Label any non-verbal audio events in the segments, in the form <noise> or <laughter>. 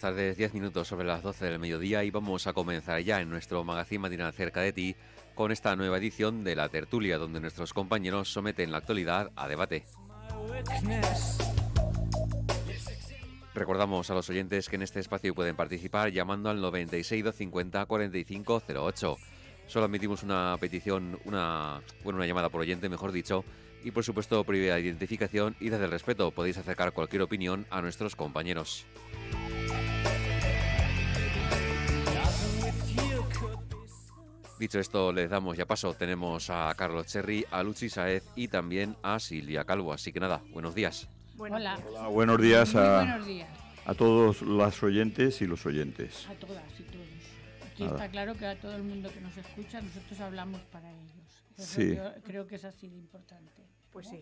tardes. 10 minutos sobre las 12 del mediodía y vamos a comenzar ya en nuestro magazine matinal cerca de ti con esta nueva edición de La Tertulia, donde nuestros compañeros someten la actualidad a debate. Recordamos a los oyentes que en este espacio pueden participar llamando al 96 250 4508. Solo admitimos una petición, una, bueno, una llamada por oyente, mejor dicho, y por supuesto previa identificación y desde el respeto podéis acercar cualquier opinión a nuestros compañeros. Dicho esto, les damos ya paso. Tenemos a Carlos Cherry, a Luchi Saez y también a Silvia Calvo. Así que nada, buenos días. Hola. buenos días a, todos los oyentes y los oyentes. A todas y todos. Aquí está claro que a todo el mundo que nos escucha, nosotros hablamos para ellos. sí. creo que es así de importante. Pues sí.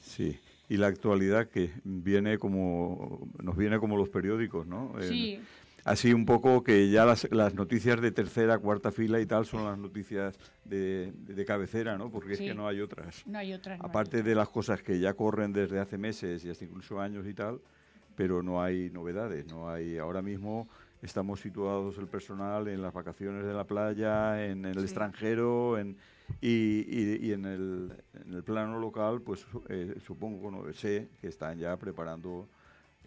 Sí, y la actualidad que viene como nos viene como los periódicos, ¿no? Sí así un poco que ya las, noticias de tercera, cuarta fila y tal son las noticias de, cabecera, ¿no? Porque es que no hay otras. No hay otras. Aparte de las cosas que ya corren desde hace meses y hasta incluso años y tal, pero no hay novedades, no hay ahora mismo estamos situados el personal en las vacaciones de la playa, en el extranjero, en, y, en, el, plano local, pues eh, supongo, no sé, que están ya preparando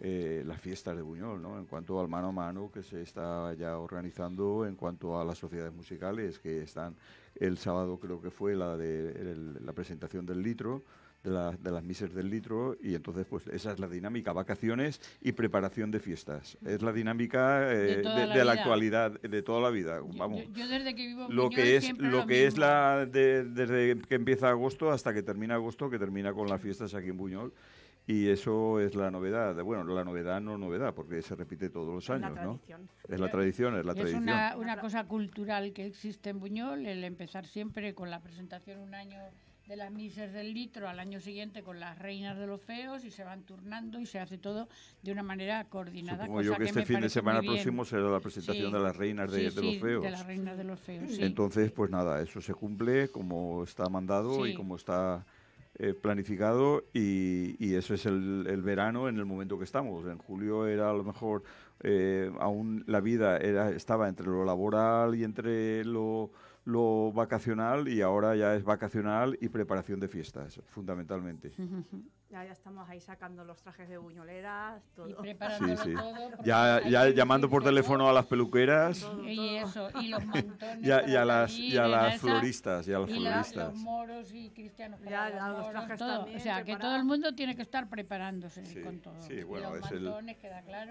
las eh, la fiesta de Buñol, ¿no? en cuanto al mano a mano que se está ya organizando, en cuanto a las sociedades musicales que están, el sábado creo que fue la, de, la presentación del litro, de, las misas del litro y entonces pues esa es la dinámica, vacaciones y preparación de fiestas. Es la dinámica de, eh, la, actualidad, de toda la vida. Vamos. Yo, desde que vivo lo que es lo, que es la desde que empieza agosto hasta que termina agosto, que termina con las fiestas aquí en Buñol y eso es la novedad. Bueno, la novedad no novedad, porque se repite todos los años, ¿no? Es la tradición, es la tradición. Es una, cosa cultural que existe en Buñol, el empezar siempre con la presentación un año de las misas del litro al año siguiente con las reinas de los feos y se van turnando y se hace todo de una manera coordinada. Supongo yo que, este fin de semana próximo será la presentación de las reinas de, los feos. De las reinas de los feos. Entonces, pues nada, eso se cumple como está mandado y como está eh, planificado y, eso es el, verano en el momento que estamos. En julio era a lo mejor eh, aún la vida era, estaba entre lo laboral y entre lo vacacional y ahora ya es vacacional y preparación de fiestas, fundamentalmente. Ya, estamos ahí sacando los trajes de buñoleras, Y <laughs> preparando todo. Ya, ya llamando por teléfono a las peluqueras. Y eso, y los <laughs> y, a, las, las floristas, y a los moros y cristianos. Ya, los, trajes todo. O sea, que todo el mundo tiene que estar preparándose con todo. Sí, bueno, es, el,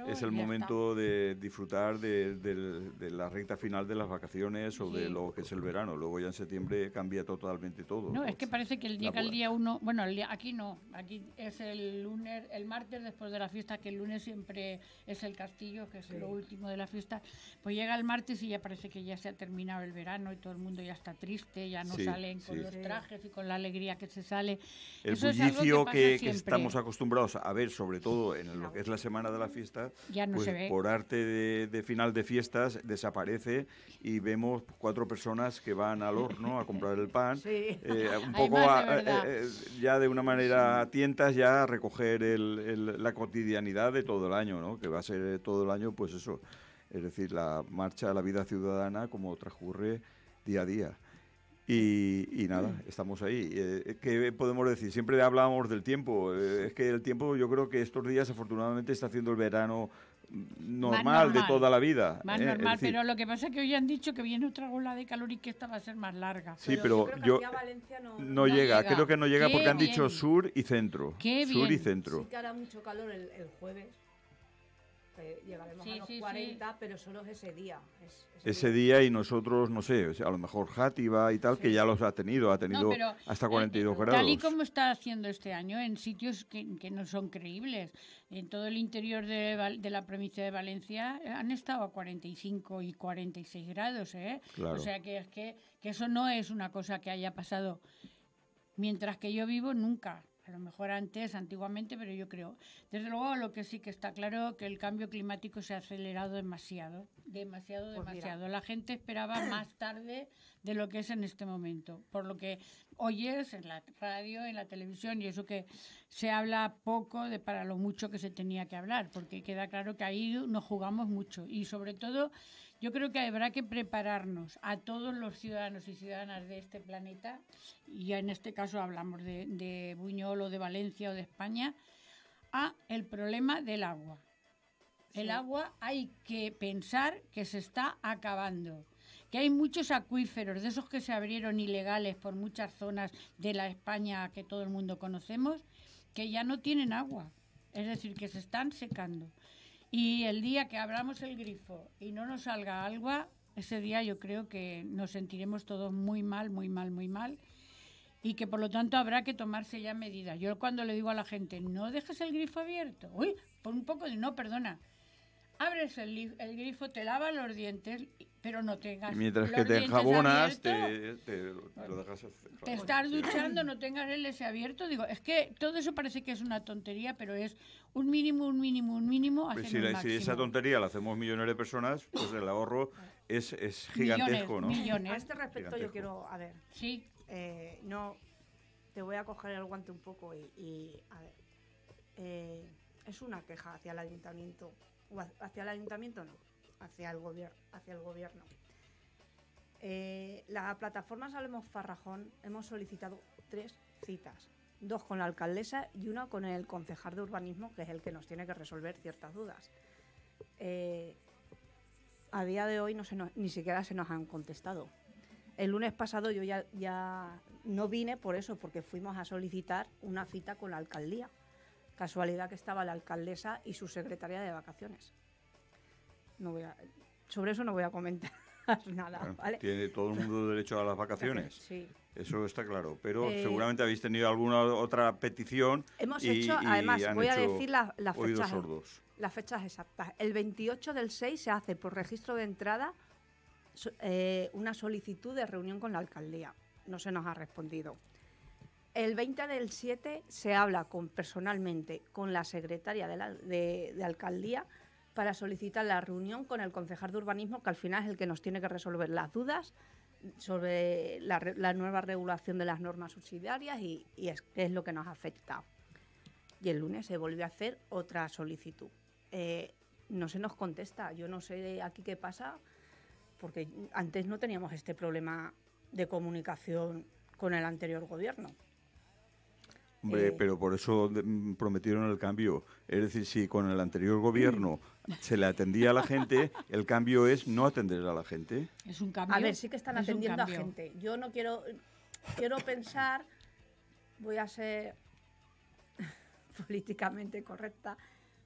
es el momento de disfrutar de, la recta final de las vacaciones o de lo que es el verano. Luego ya en septiembre cambia totalmente todo. No, es que parece que el día, el día uno, bueno, aquí no, aquí es el lunes, el martes después de la fiesta, que el lunes siempre es el castillo, que es lo último de la fiesta, pues llega el martes y ya parece que ya se ha terminado el verano y todo el mundo ya está triste, ya no salen con los trajes y con la alegría que se sale. El Eso bullicio es que, que, estamos acostumbrados a ver, sobre todo en lo que es la semana de la fiesta, ya no pues se ve. por arte de, final de fiestas desaparece y vemos cuatro personas que van al horno a comprar el pan, <laughs> eh, un poco eh, eh, ya de una manera tienta ya recoger la cotidianidad de todo el año, ¿no? Que va a ser eh, todo el año, pues eso, es decir, la marcha a la vida ciudadana como transcurre día a día. Y, nada, mm. estamos ahí. Eh, eh, ¿Qué podemos decir? Siempre hablábamos del tiempo. es que el tiempo, yo creo que estos días afortunadamente está haciendo el verano normal, de toda la vida. Más ¿eh? normal, pero lo que pasa es que hoy han dicho que viene otra ola de calor y que esta va a ser más larga. Sí, pero, yo, no, llega, creo que no llega porque han dicho sur y centro. sur y centro. Sí que hará mucho calor el jueves llegaremos a los 40, pero solo es ese día. ese, día. y nosotros, no sé, a lo mejor Jativa y tal, que ya los ha tenido, ha tenido hasta 42 eh, eh, grados. Tal y como está haciendo este año, en sitios que, no son creíbles, en todo el interior de, la provincia de Valencia eh, han estado a 45 y 46 grados, ¿eh? O sea que, que, que eso no es una cosa que haya pasado mientras que yo vivo nunca a lo mejor antes, antiguamente, pero yo creo. Desde luego, lo que sí que está claro que el cambio climático se ha acelerado demasiado, demasiado, pues demasiado. La gente esperaba <clears throat> más tarde de lo que es en este momento. Por lo que oyes en la radio, en la televisión, y eso que se habla poco de para lo mucho que se tenía que hablar, porque queda claro que ahí nos jugamos mucho. Y sobre todo yo creo que habrá que prepararnos a todos los ciudadanos y ciudadanas de este planeta, y en este caso hablamos de, de Buñol o de Valencia o de España, a el problema del agua. El agua hay que pensar que se está acabando, que hay muchos acuíferos, de esos que se abrieron ilegales por muchas zonas de la España que todo el mundo conocemos, que ya no tienen agua, es decir, que se están secando. Y el día que abramos el grifo y no nos salga agua, ese día yo creo que nos sentiremos todos muy mal, muy mal, muy mal y que por lo tanto habrá que tomarse ya medidas. Yo cuando le digo a la gente, no dejes el grifo abierto, uy, por un poco de no, perdona, abres el, grifo, te lavas los dientes, pero no tengas. Y mientras que te enjabonas, te, lo dejas. Te estás duchando, no tengas el ese abierto. Digo, es que todo eso parece que es una tontería, pero es un mínimo, un mínimo, un mínimo. Pues si, esa tontería la hacemos millones de personas, pues el ahorro es, gigantesco, ¿no? Millones. A este respecto, yo quiero. A ver. Sí. Eh, no. Te voy a coger el guante un poco y. Eh, es una queja hacia el ayuntamiento hacia el ayuntamiento no, hacia el gobierno, hacia el gobierno. Eh, la plataforma Salemos Farrajón hemos solicitado tres citas, dos con la alcaldesa y una con el concejal de urbanismo, que es el que nos tiene que resolver ciertas dudas. Eh, a día de hoy no ni siquiera se nos han contestado. El lunes pasado yo ya, ya no vine por eso, porque fuimos a solicitar una cita con la alcaldía Casualidad que estaba la alcaldesa y su secretaria de vacaciones. sobre eso no voy a comentar <laughs> nada. Tiene todo el mundo derecho a las vacaciones. <laughs> Sí. Eso está claro. Pero eh, seguramente habéis tenido alguna otra petición. Hemos hecho, además, voy a decir las fechas. fechas exactas. El 28 del 6 se hace por registro de entrada eh, una solicitud de reunión con la alcaldía. No se nos ha respondido. El 20 del 7 se habla con, personalmente con la secretaria de, alcaldía para solicitar la reunión con el concejal de urbanismo, que al final es el que nos tiene que resolver las dudas sobre la, nueva regulación de las normas subsidiarias y, es, qué es lo que nos afecta. Y el lunes se volvió a hacer otra solicitud. Eh, no se nos contesta, yo no sé aquí qué pasa, porque antes no teníamos este problema de comunicación con el anterior gobierno. Hombre, pero por eso mm, prometieron el cambio. Es decir, si con el anterior mm. gobierno se le atendía a la gente, el cambio es no atender a la gente. Es A ver, sí que están atendiendo a gente. Yo no quiero, quiero pensar, voy a ser <laughs> políticamente correcta,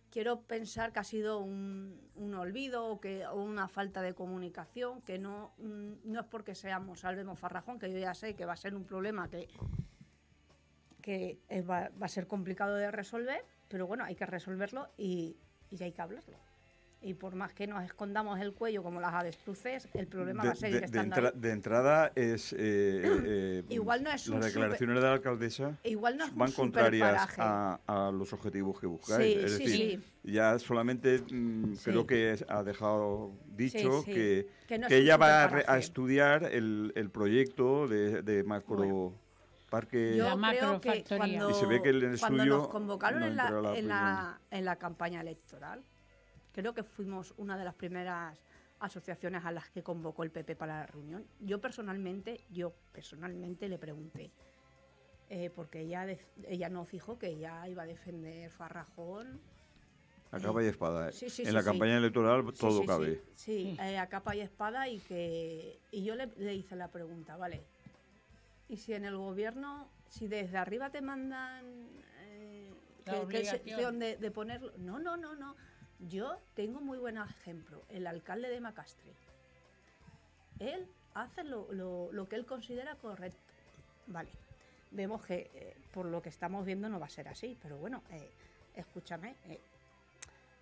quiero pensar que ha sido un, olvido o, que, una falta de comunicación, que no, mm, no es porque seamos salvemos Farrajón, que yo ya sé que va a ser un problema que que eh, va, a ser complicado de resolver, pero bueno, hay que resolverlo y, y hay que hablarlo y por más que nos escondamos el cuello como las avestruces, el problema va a seguir de, estando. De, entrada es. Eh, eh, <clears throat> igual no es Las declaraciones de la alcaldesa igual no van contrarias a, los objetivos que buscáis. es decir, ya solamente mm, creo que ha dejado dicho que, que, ella va a, estudiar el, el proyecto de, macro. Yo creo que cuando, en nos convocaron en, la, campaña electoral, creo que fuimos una de las primeras asociaciones a las que convocó el PP para la reunión. Yo personalmente, yo personalmente le pregunté, eh, porque ella, ella no fijó que ella iba a defender Farrajón. A capa y espada. ¿eh? en la campaña electoral todo cabe. Sí, eh, a capa y espada y que yo le hice la pregunta, vale, y si en el gobierno, si desde arriba te mandan eh, que, de, ponerlo. No, no, no, no. Yo tengo muy buen ejemplo. El alcalde de Macastre. Él hace lo, que él considera correcto. Vale. Vemos que eh, por lo que estamos viendo no va a ser así, pero bueno, eh, escúchame, eh,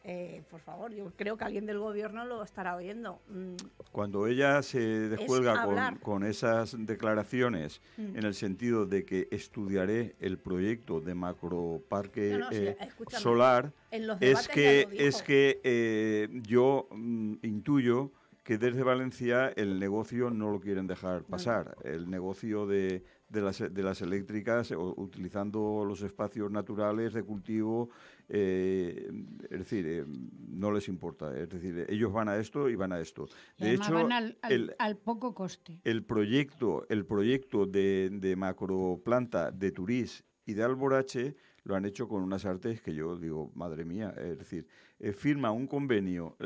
eh, por favor, yo creo que alguien del gobierno lo estará oyendo. Mm. Cuando ella se descuelga con, esas declaraciones mm. en el sentido de que estudiaré el proyecto de macroparque eh, solar, es que, es eh, que yo mm, intuyo que desde Valencia el negocio no lo quieren dejar pasar. El negocio de, de las, de las eléctricas utilizando los espacios naturales de cultivo. Eh, es decir, eh, no les importa. Es decir, ellos van a esto y van a esto. de hecho, al, el, poco coste. El proyecto, el proyecto de, macro planta de Turís y de Alborache lo han hecho con unas artes que yo digo, madre mía, es decir, eh, firma un convenio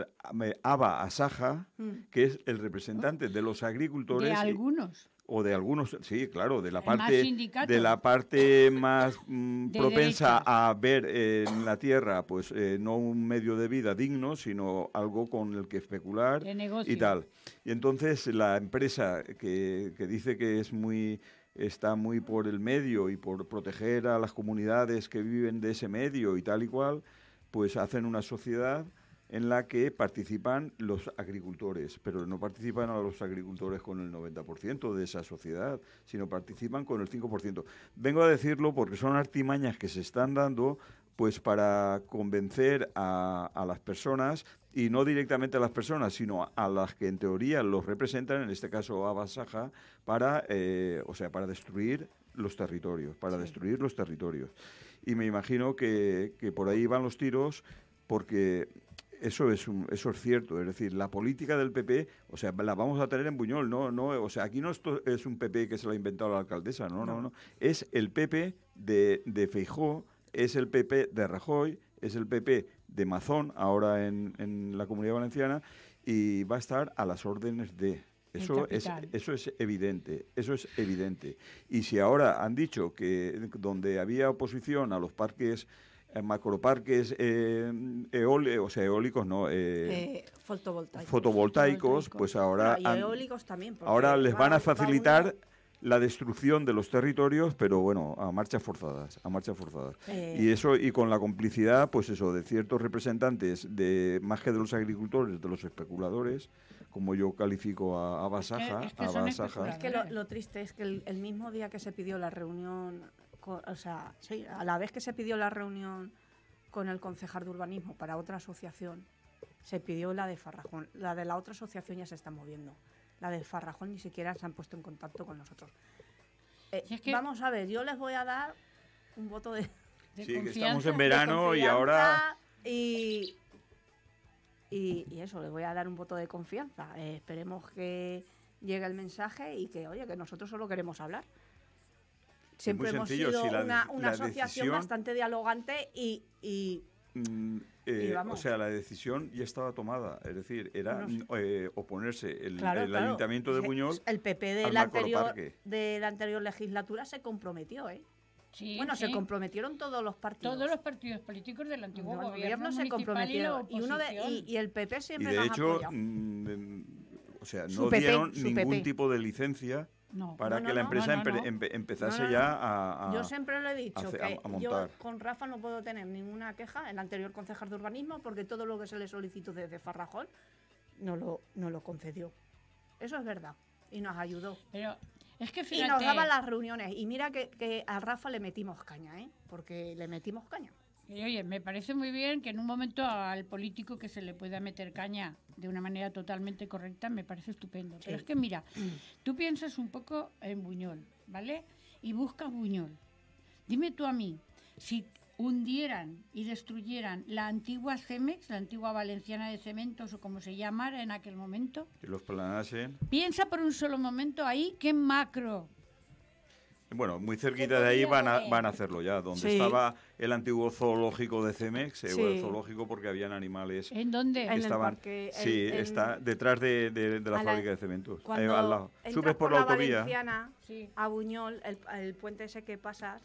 ABA eh, Asaja, mm. que es el representante de los agricultores. De algunos. o de algunos, sí, claro, de la parte de la parte más mm, propensa a ver eh, en la tierra, pues no un medio de vida digno, sino algo con el que especular y tal. Y entonces la empresa que, que dice que es muy está muy por el medio y por proteger a las comunidades que viven de ese medio y tal y cual, pues hacen una sociedad en la que participan los agricultores, pero no participan a los agricultores con el 90% de esa sociedad, sino participan con el 5%. Vengo a decirlo porque son artimañas que se están dando pues para convencer a, las personas, y no directamente a las personas, sino a, las que en teoría los representan, en este caso a Basaja, para, eh, o sea, para destruir los territorios, para destruir los territorios. Y me imagino que, por ahí van los tiros porque eso es, un, eso es cierto. Es decir, la política del PP, o sea, la vamos a tener en Buñol, no, no, o sea, aquí no es un PP que se lo ha inventado la alcaldesa, no, no, no. Es el PP de, de Feijó, es el PP de Rajoy, es el PP de Mazón, ahora en la Comunidad Valenciana, y va a estar a las órdenes de... Eso es, eso es evidente, eso es evidente. Y si ahora han dicho que donde había oposición a los parques eh, macroparques eh, o eólicos, no. Eh, eh, fotovoltaicos, pues ahora. Ahora les van a facilitar la destrucción de los territorios, pero bueno, a marchas forzadas, a marchas forzadas. Y eso y con la complicidad, pues eso, de ciertos representantes de más que de los agricultores, de los especuladores, como yo califico a, Basaja, es que, lo, triste es que el, mismo día que se pidió la reunión, o sea, a la vez que se pidió la reunión con el concejal de urbanismo para otra asociación, se pidió la de Farrajón, la de la otra asociación ya se está moviendo la del Farrajón, ni siquiera se han puesto en contacto con nosotros. Eh, vamos a ver, yo les voy a dar un voto de. sí, que estamos en verano y ahora. Y, y, eso, les voy a dar un voto de confianza. Eh, esperemos que llegue el mensaje y que, oye, que nosotros solo queremos hablar. Siempre hemos sido una, asociación bastante dialogante y, mm, eh, o sea, la decisión ya estaba tomada, es decir, era mm, eh, oponerse el, el Ayuntamiento de Buñol. El PP de la, anterior, de la anterior legislatura se comprometió, ¿eh? Sí, bueno, se comprometieron todos los partidos. Todos los partidos políticos del antiguo gobierno, gobierno, se comprometieron. Y, uno de, y, el PP siempre y de hecho, mm, o sea, no dieron ningún tipo de licencia para que la empresa empezase ya a, Yo siempre lo he dicho, que yo con Rafa no puedo tener ninguna queja, el anterior concejal de urbanismo, porque todo lo que se le solicitó desde Farrajón no lo, no lo concedió. Eso es verdad. Y nos ayudó. Pero es que fíjate. Y nos daba las reuniones. Y mira que, que a Rafa le metimos caña, ¿eh? Porque le metimos caña oye, me parece muy bien que en un momento al político que se le pueda meter caña de una manera totalmente correcta, me parece estupendo. Pero es que mira, tú piensas un poco en Buñol, ¿vale? Y buscas Buñol. Dime tú a mí, si hundieran y destruyeran la antigua Cemex, la antigua valenciana de cementos o como se llamara en aquel momento. Que los planasen. Piensa por un solo momento ahí qué macro bueno, muy cerquita de ahí van a, van a hacerlo ya, donde estaba el antiguo zoológico de Cemex, eh, el zoológico porque habían animales. ¿En dónde? Que en el parque, sí, está detrás de, la fábrica de cementos. Eh, al lado. por la, autovía. A Buñol, el, puente ese que pasas,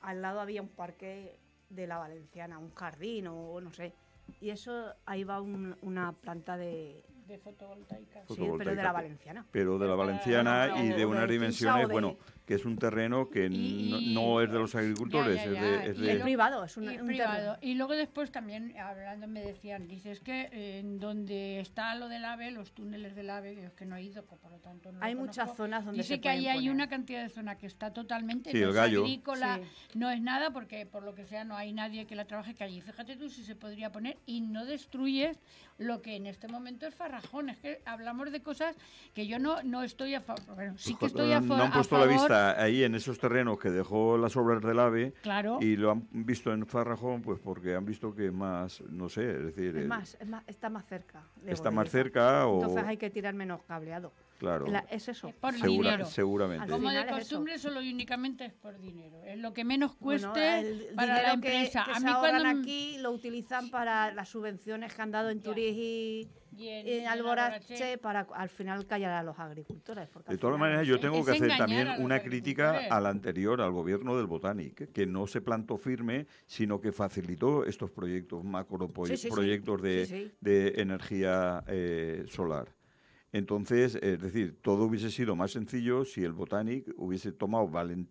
al lado había un parque de la Valenciana, un jardín o no sé. Y eso, ahí va una planta de, de fotovoltaica. Sí, pero de la valenciana. Pero de la ah, valenciana y de unas dimensiones, bueno, que es un terreno que no, es de los agricultores, es de... Es privado, es un, un privado. Y luego después también, hablando, me decían, dices que eh, en donde está lo del AVE, los túneles del AVE, es que no he ido, por lo tanto no Hay muchas zonas donde Dice que ahí hay una cantidad de zona que está totalmente no es agrícola, no es nada, porque por lo que sea no hay nadie que la trabaje que allí. Fíjate tú si se podría poner y no destruyes lo que en este momento es farra es que hablamos de cosas que yo no, no estoy a favor. que estoy a, favor. Eh, no han puesto la vista ahí en esos terrenos que dejó la obras del AVE claro. y lo han visto en Farrajón, pues porque han visto que es más, no sé, es decir. está más cerca. Está más cerca Entonces hay que tirar menos cableado. Claro. es eso. Seguramente. Como de costumbre, solo y únicamente es por dinero. Es lo que menos cueste para la empresa. a mí cuando aquí lo utilizan para las subvenciones que han dado en y, en, Alborache para al final callar a los agricultores. De todas maneras, yo tengo que hacer también una crítica al anterior, al gobierno del Botanic, que no se plantó firme, sino que facilitó estos proyectos macro proyectos De, energía eh, solar. Entonces, es decir, todo hubiese sido más sencillo si el Botanic hubiese tomado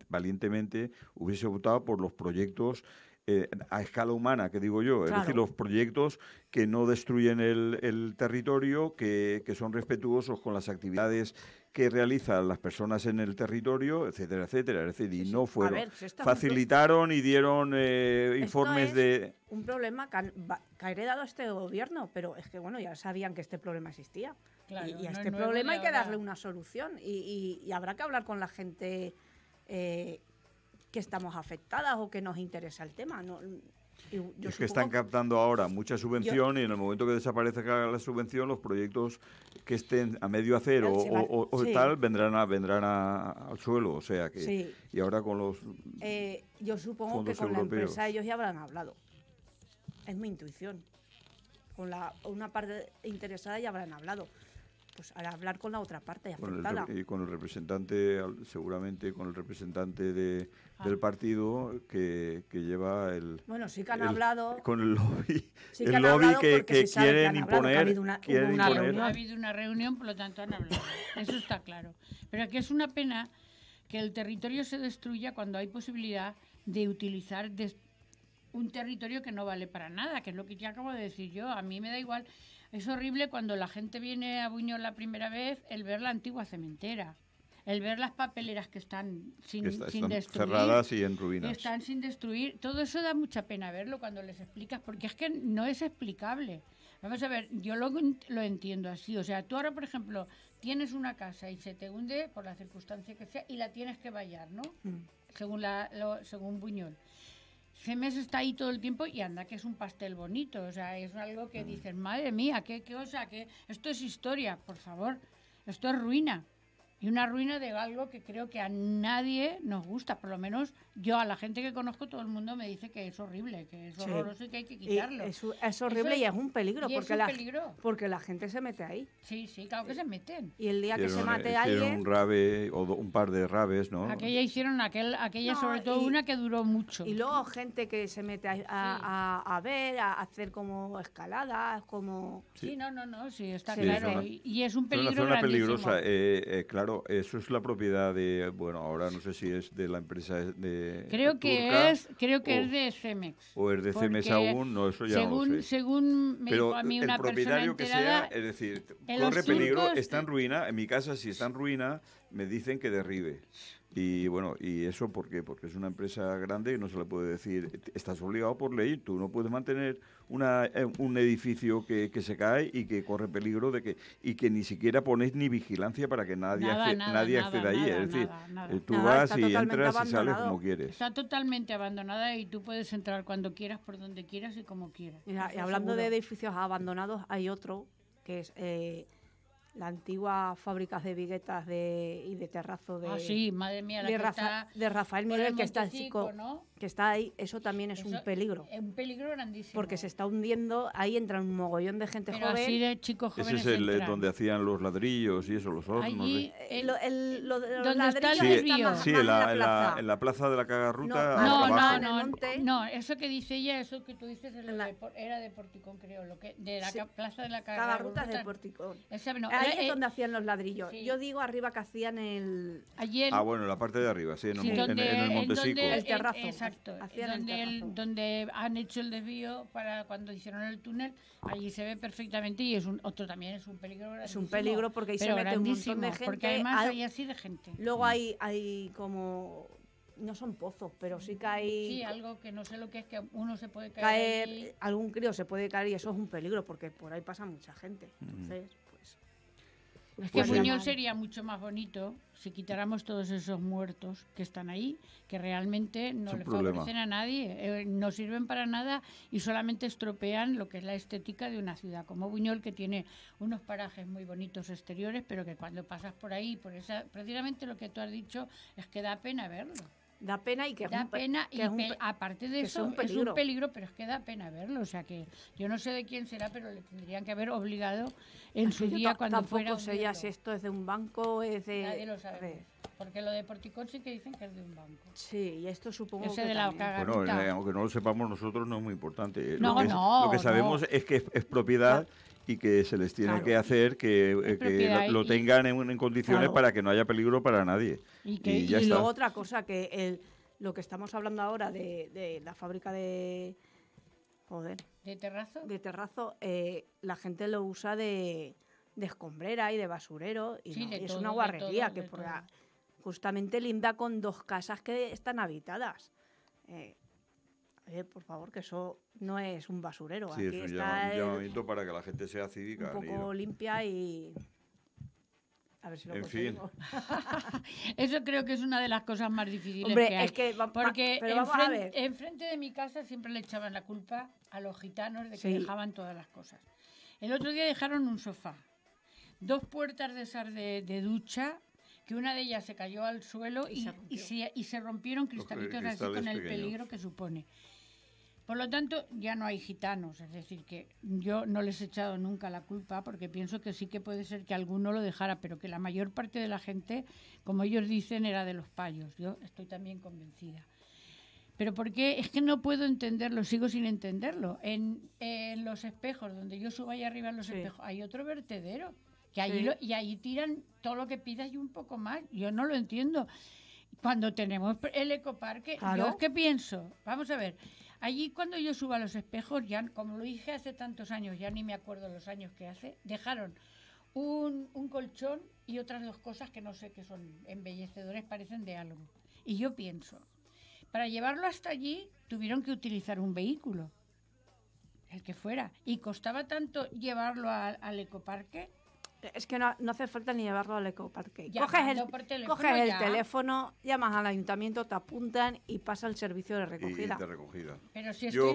valientemente, hubiese votado por los proyectos eh, a escala humana, que digo yo, es decir, los proyectos que no destruyen el, territorio, que, son respetuosos con las actividades que realizan las personas en el territorio, etcétera, etcétera. Es decir, y no fueron. facilitaron y dieron eh, informes de. Un problema que ha heredado este gobierno, pero es que, bueno, ya sabían que este problema existía y, a este problema hay que darle una solución y, habrá que hablar con la gente eh, que estamos afectadas o que nos interesa el tema. es que están captando ahora mucha subvención y en el momento que desaparezca la subvención, los proyectos que estén a medio acero o, tal vendrán, a, vendrán al suelo. O sea que. Y ahora con los. Eh, yo supongo que con la empresa ellos ya habrán hablado. Es mi intuición. Con una parte interesada ya habrán hablado pues al hablar con la otra parte afectada. y con el representante, seguramente con el representante de, ah. del partido que, que, lleva el... Bueno, sí que han hablado... Con el lobby, que el lobby que, quieren imponer. Ha ha habido una reunión, por lo tanto han hablado. Eso está claro. Pero aquí es una pena que el territorio se destruya cuando hay posibilidad de utilizar... De, un territorio que no vale para nada, que es lo que ya acabo de decir yo. A mí me da igual es horrible cuando la gente viene a Buñol la primera vez el ver la antigua cementera, el ver las papeleras que están sin, destruir. Cerradas y en ruinas. Están sin destruir. Todo eso da mucha pena verlo cuando les explicas, porque es que no es explicable. Vamos a ver, yo lo, lo entiendo así. O sea, tú ahora, por ejemplo, tienes una casa y se te hunde por la circunstancia que sea y la tienes que vallar, ¿no? Mm. Según, la, según Buñol. Gemes está ahí todo el tiempo y anda que es un pastel bonito, o sea, es algo que dices, madre mía, qué cosa, que esto es historia, por favor, esto es ruina. Y una ruina de algo que creo que a nadie nos gusta, por lo menos yo a la gente que conozco, todo el mundo me dice que es horrible, que es horroroso y que hay que quitarlo. es, horrible y es un peligro, porque, la, peligro. porque la gente se mete ahí. Sí, sí, claro que se meten. Y el día que se mate eh, alguien... un rave o un par de raves, ¿no? Aquella hicieron, aquel, aquella sobre todo una que duró mucho. Y luego gente que se mete a, a, ver, a hacer como escaladas, como... Sí, no, no, no, sí, está claro. y, es un peligro Es una peligrosa. Eh, eh, claro, eso es la propiedad de... Bueno, ahora no sé si es de la empresa de creo que es creo que es de Cemex o es de Cemex aún no eso ya no lo sé. según me dijo a mí una propietario persona que sea es decir corre peligro está en ruina en mi casa si está en ruina me dicen que derribe y bueno, ¿y eso por Porque es una empresa grande y no se le puede decir, estás obligado por ley, tú no puedes mantener una, eh, un edificio que, se cae y que corre peligro de que y que ni siquiera pones ni vigilancia para que nadie, nadie acceda ahí. Es decir, tú vas y entras y sales como quieres. Está totalmente abandonada y tú puedes entrar cuando quieras, por donde quieras y como quieras. hablando de edificios abandonados, hay otro que es... Eh, la antigua fábrica de viguetas de, y de terrazo de, ah, sí, madre mía, de, Rafael Miguel, que está, que está ahí, eso también es un peligro. Es un peligro grandísimo. Porque se está hundiendo, ahí entra un mogollón de gente joven. Así de chicos jóvenes Ese es el, eh, donde hacían los ladrillos y eso, los hornos. está el sí, en, la, la plaza. de la Cagarruta. No, no, no, no, eso que dice ella, eso que tú dices era de, era Porticón, creo, lo que, de la plaza de la Cagarruta. Cagarruta es de Porticón. Esa, ah, es eh, donde hacían los ladrillos. Yo digo arriba que hacían el... ayer. Ah, bueno, la parte de arriba, sí, en, el, donde, en, en el terrazo. Exacto, donde, el donde han hecho el desvío para cuando hicieron el túnel, allí se ve perfectamente y es un, otro también es un peligro Es un peligro porque ahí se mete un montón de gente. Porque además hay así de gente. Luego mm. hay, hay como no son pozos, pero sí que hay... Sí, algo que no sé lo que es, que uno se puede caer. caer algún crío se puede caer y eso es un peligro porque por ahí pasa mucha gente. Mm. Entonces. Es que Buñol pues sería mucho más bonito si quitáramos todos esos muertos que están ahí, que realmente no le favorecen a nadie, eh, no sirven para nada y solamente estropean lo que es la estética de una ciudad como Buñol, que tiene unos parajes muy bonitos exteriores, pero que cuando pasas por ahí, por esa, precisamente lo que tú has dicho, es que da pena verlo. Da pena y que pena y aparte de eso es un, peligro, pero es que da pena verlo, o sea que yo no sé de quién será, pero le tendrían que haber obligado en ah, su día cuando fuera sé ya si esto es de un banco, es de Nadie lo sabe. Porque lo de Porticón sí que dicen que es de un banco. Sí, y esto supongo que de la Bueno, eh, aunque no lo sepamos nosotros no es muy importante. Eh, no, lo que, no, lo que sabemos es que es, propiedad y que se les tiene que hacer que, eh, lo, tengan en, condiciones para que no haya peligro para nadie. Y, luego otra cosa, que lo que estamos hablando ahora de, la fábrica de... Joder. ¿De terrazo? De terrazo, eh, la gente lo usa de, de escombrera y de basurero. Y es una guarrería que justamente linda con dos casas que están habitadas. Eh, eh, por favor, que eso no es un basurero. Sí, es un llamamiento para que la gente sea cívica. Un poco limpia y... A ver si lo en <laughs> Eso creo que es una de las cosas más difíciles Hombre, que hay. Es que porque ver. enfrente, de mi casa siempre le echaban la culpa a los gitanos de que dejaban todas las cosas. El otro día dejaron un sofá, dos puertas de de, ducha, que una de ellas se cayó al suelo y, y, se, rompieron cristalitos, así con el peligro que supone. Por lo tanto, ya no hay gitanos, es decir, que yo no les he echado nunca la culpa porque pienso que sí que puede ser que alguno lo dejara, pero que la mayor parte de la gente, como ellos dicen, era de los payos. Yo estoy también convencida. Pero porque es que no puedo entenderlo, sigo sin entenderlo. En, los espejos, donde yo subo ahí arriba en los espejos, hay otro vertedero. Que allí y ahí tiran todo lo que pidas y un poco más. Yo no lo entiendo. Cuando tenemos el ecoparque, claro. yo que pienso, vamos a ver, Allí cuando yo suba los espejos, ya como lo dije hace tantos años, ya ni me acuerdo los años que hace, dejaron un, colchón y otras dos cosas que no sé qué son embellecedores, parecen de algo. Y yo pienso, para llevarlo hasta allí tuvieron que utilizar un vehículo, el que fuera, y costaba tanto llevarlo al ecoparque es que no, hace falta ni llevarlo al ecoparque. coges el, teléfono, llamas al ayuntamiento, te apuntan y pasa el servicio de recogida. yo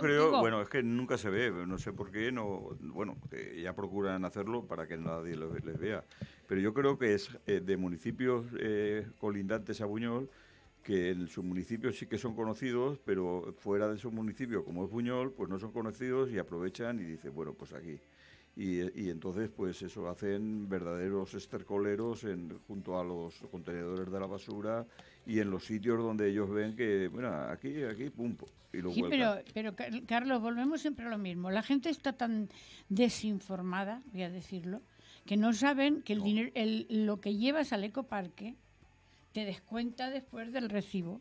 creo, bueno, es que nunca se ve, no sé por qué, no, bueno, eh, ya procuran hacerlo para que nadie les, vea. Pero yo creo que es eh, de municipios eh, colindantes a Buñol que en su municipio sí que son conocidos, pero fuera de su municipio, como es Buñol, pues no son conocidos y aprovechan y dicen, bueno, pues aquí. Y, entonces pues eso hacen verdaderos estercoleros en, junto a los contenedores de la basura y en los sitios donde ellos ven que bueno aquí aquí pumpo y lo sí pero pero Carlos volvemos siempre a lo mismo la gente está tan desinformada voy a decirlo que no saben que el dinero lo que llevas al ecoparque te descuenta después del recibo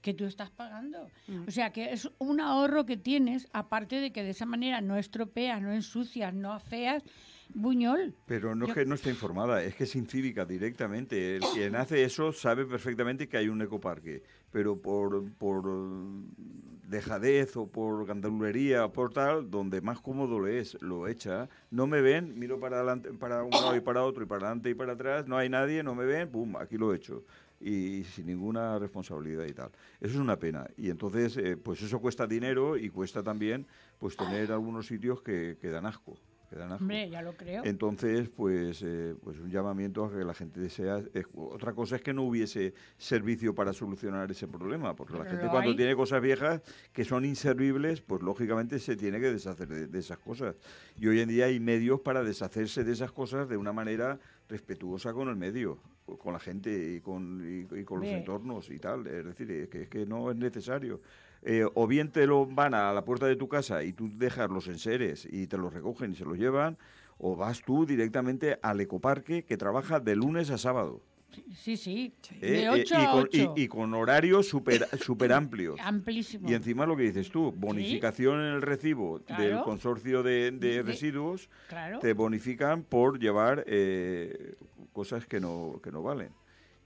que tú estás pagando. Mm. O sea, que es un ahorro que tienes, aparte de que de esa manera no estropeas, no ensucias, no afeas. Buñol. Pero no es que no esté informada, es que es incívica directamente. El quien <coughs> hace eso sabe perfectamente que hay un ecoparque, pero por, por dejadez o por gandulería o por tal, donde más cómodo le es, lo echa. No me ven, miro para, adelante, para un lado y para otro y para adelante y para atrás, no hay nadie, no me ven, ¡pum! Aquí lo he hecho y sin ninguna responsabilidad y tal. Eso es una pena. Y entonces, eh, pues eso cuesta dinero y cuesta también pues tener algunos sitios que, dan asco. Hombre, ya lo creo. Entonces, pues, eh, pues un llamamiento a que la gente desea otra cosa es que no hubiese servicio para solucionar ese problema, porque la gente cuando tiene cosas viejas que son inservibles, pues lógicamente se tiene que deshacer de esas cosas. Y hoy en día hay medios para deshacerse de esas cosas de una manera respetuosa con el medio, con la gente y con, con los entornos y tal. Es decir, es que, es que no es necesario. Eh, o bien te lo van a la puerta de tu casa y tú dejas los enseres y te los recogen y se los llevan, o vas tú directamente al ecoparque que trabaja de lunes a sábado. Sí, sí. De eh, eh, y, con, horarios Y, con, súper super amplios Y encima lo que dices tú, bonificación en el recibo del consorcio de, residuos, te bonifican por llevar eh, cosas que no, que no valen.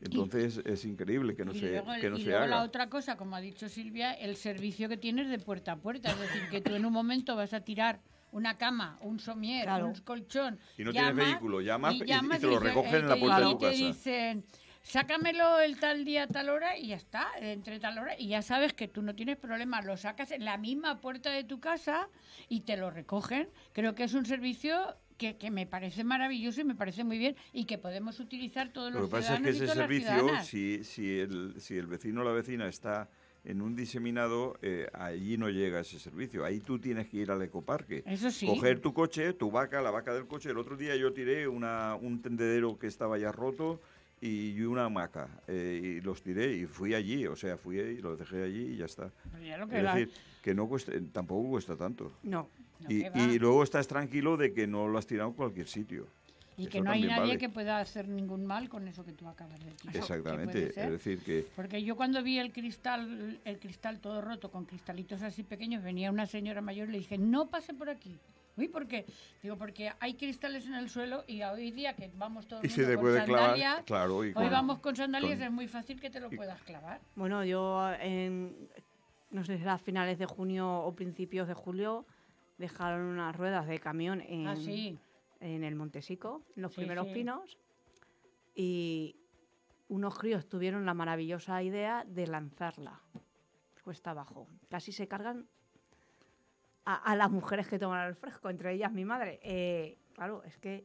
Entonces es increíble que no se, y luego La otra cosa, como ha dicho Silvia, el servicio que tienes de puerta a puerta. Es decir, que tú en un momento vas a tirar una cama, un somier, un colchón. Y no tienes vehículo, llamas y, te lo recogen en la puerta de tu casa. Y te dicen, sácamelo el tal día, tal hora y ya está, entre tal hora, y ya sabes que tú no tienes problema, lo sacas en la misma puerta de tu casa y te lo recogen. Creo que es un servicio que, que, me parece maravilloso y me parece muy bien y que podemos utilizar todos los Lo que pasa es que ese servicio, si, si, el, si el vecino o la vecina está en un diseminado eh, allí no llega ese servicio. Ahí tú tienes que ir al ecoparque. Coger tu coche, tu vaca, la vaca del coche. El otro día yo tiré una, un tendedero que estaba ya roto y una hamaca. Eh, y los tiré y fui allí. O sea, fui y los dejé allí y ya está. Pues es decir, que no cuesta, tampoco cuesta tanto. No. y, y luego estás tranquilo de que no lo has tirado en cualquier sitio. Y que no hay nadie que pueda hacer ningún mal con eso que tú acabas de decir. Exactamente, es decir que... Porque yo cuando vi el cristal, el cristal todo roto, con cristalitos así pequeños, venía una señora mayor y le dije, no pase por aquí. Uy, ¿por qué? Digo, porque hay cristales en el suelo y hoy día que vamos todos con sandalias, claro, hoy vamos con sandalias, es muy fácil que te lo puedas clavar. Bueno, yo en, no sé si a finales de junio o principios de julio dejaron unas ruedas de camión ah, en... Ah, sí en el Montesico, los primeros pinos, y unos críos tuvieron la maravillosa idea de lanzarla cuesta abajo. Casi se cargan a, las mujeres que toman el fresco, entre ellas mi madre. Eh, claro, es que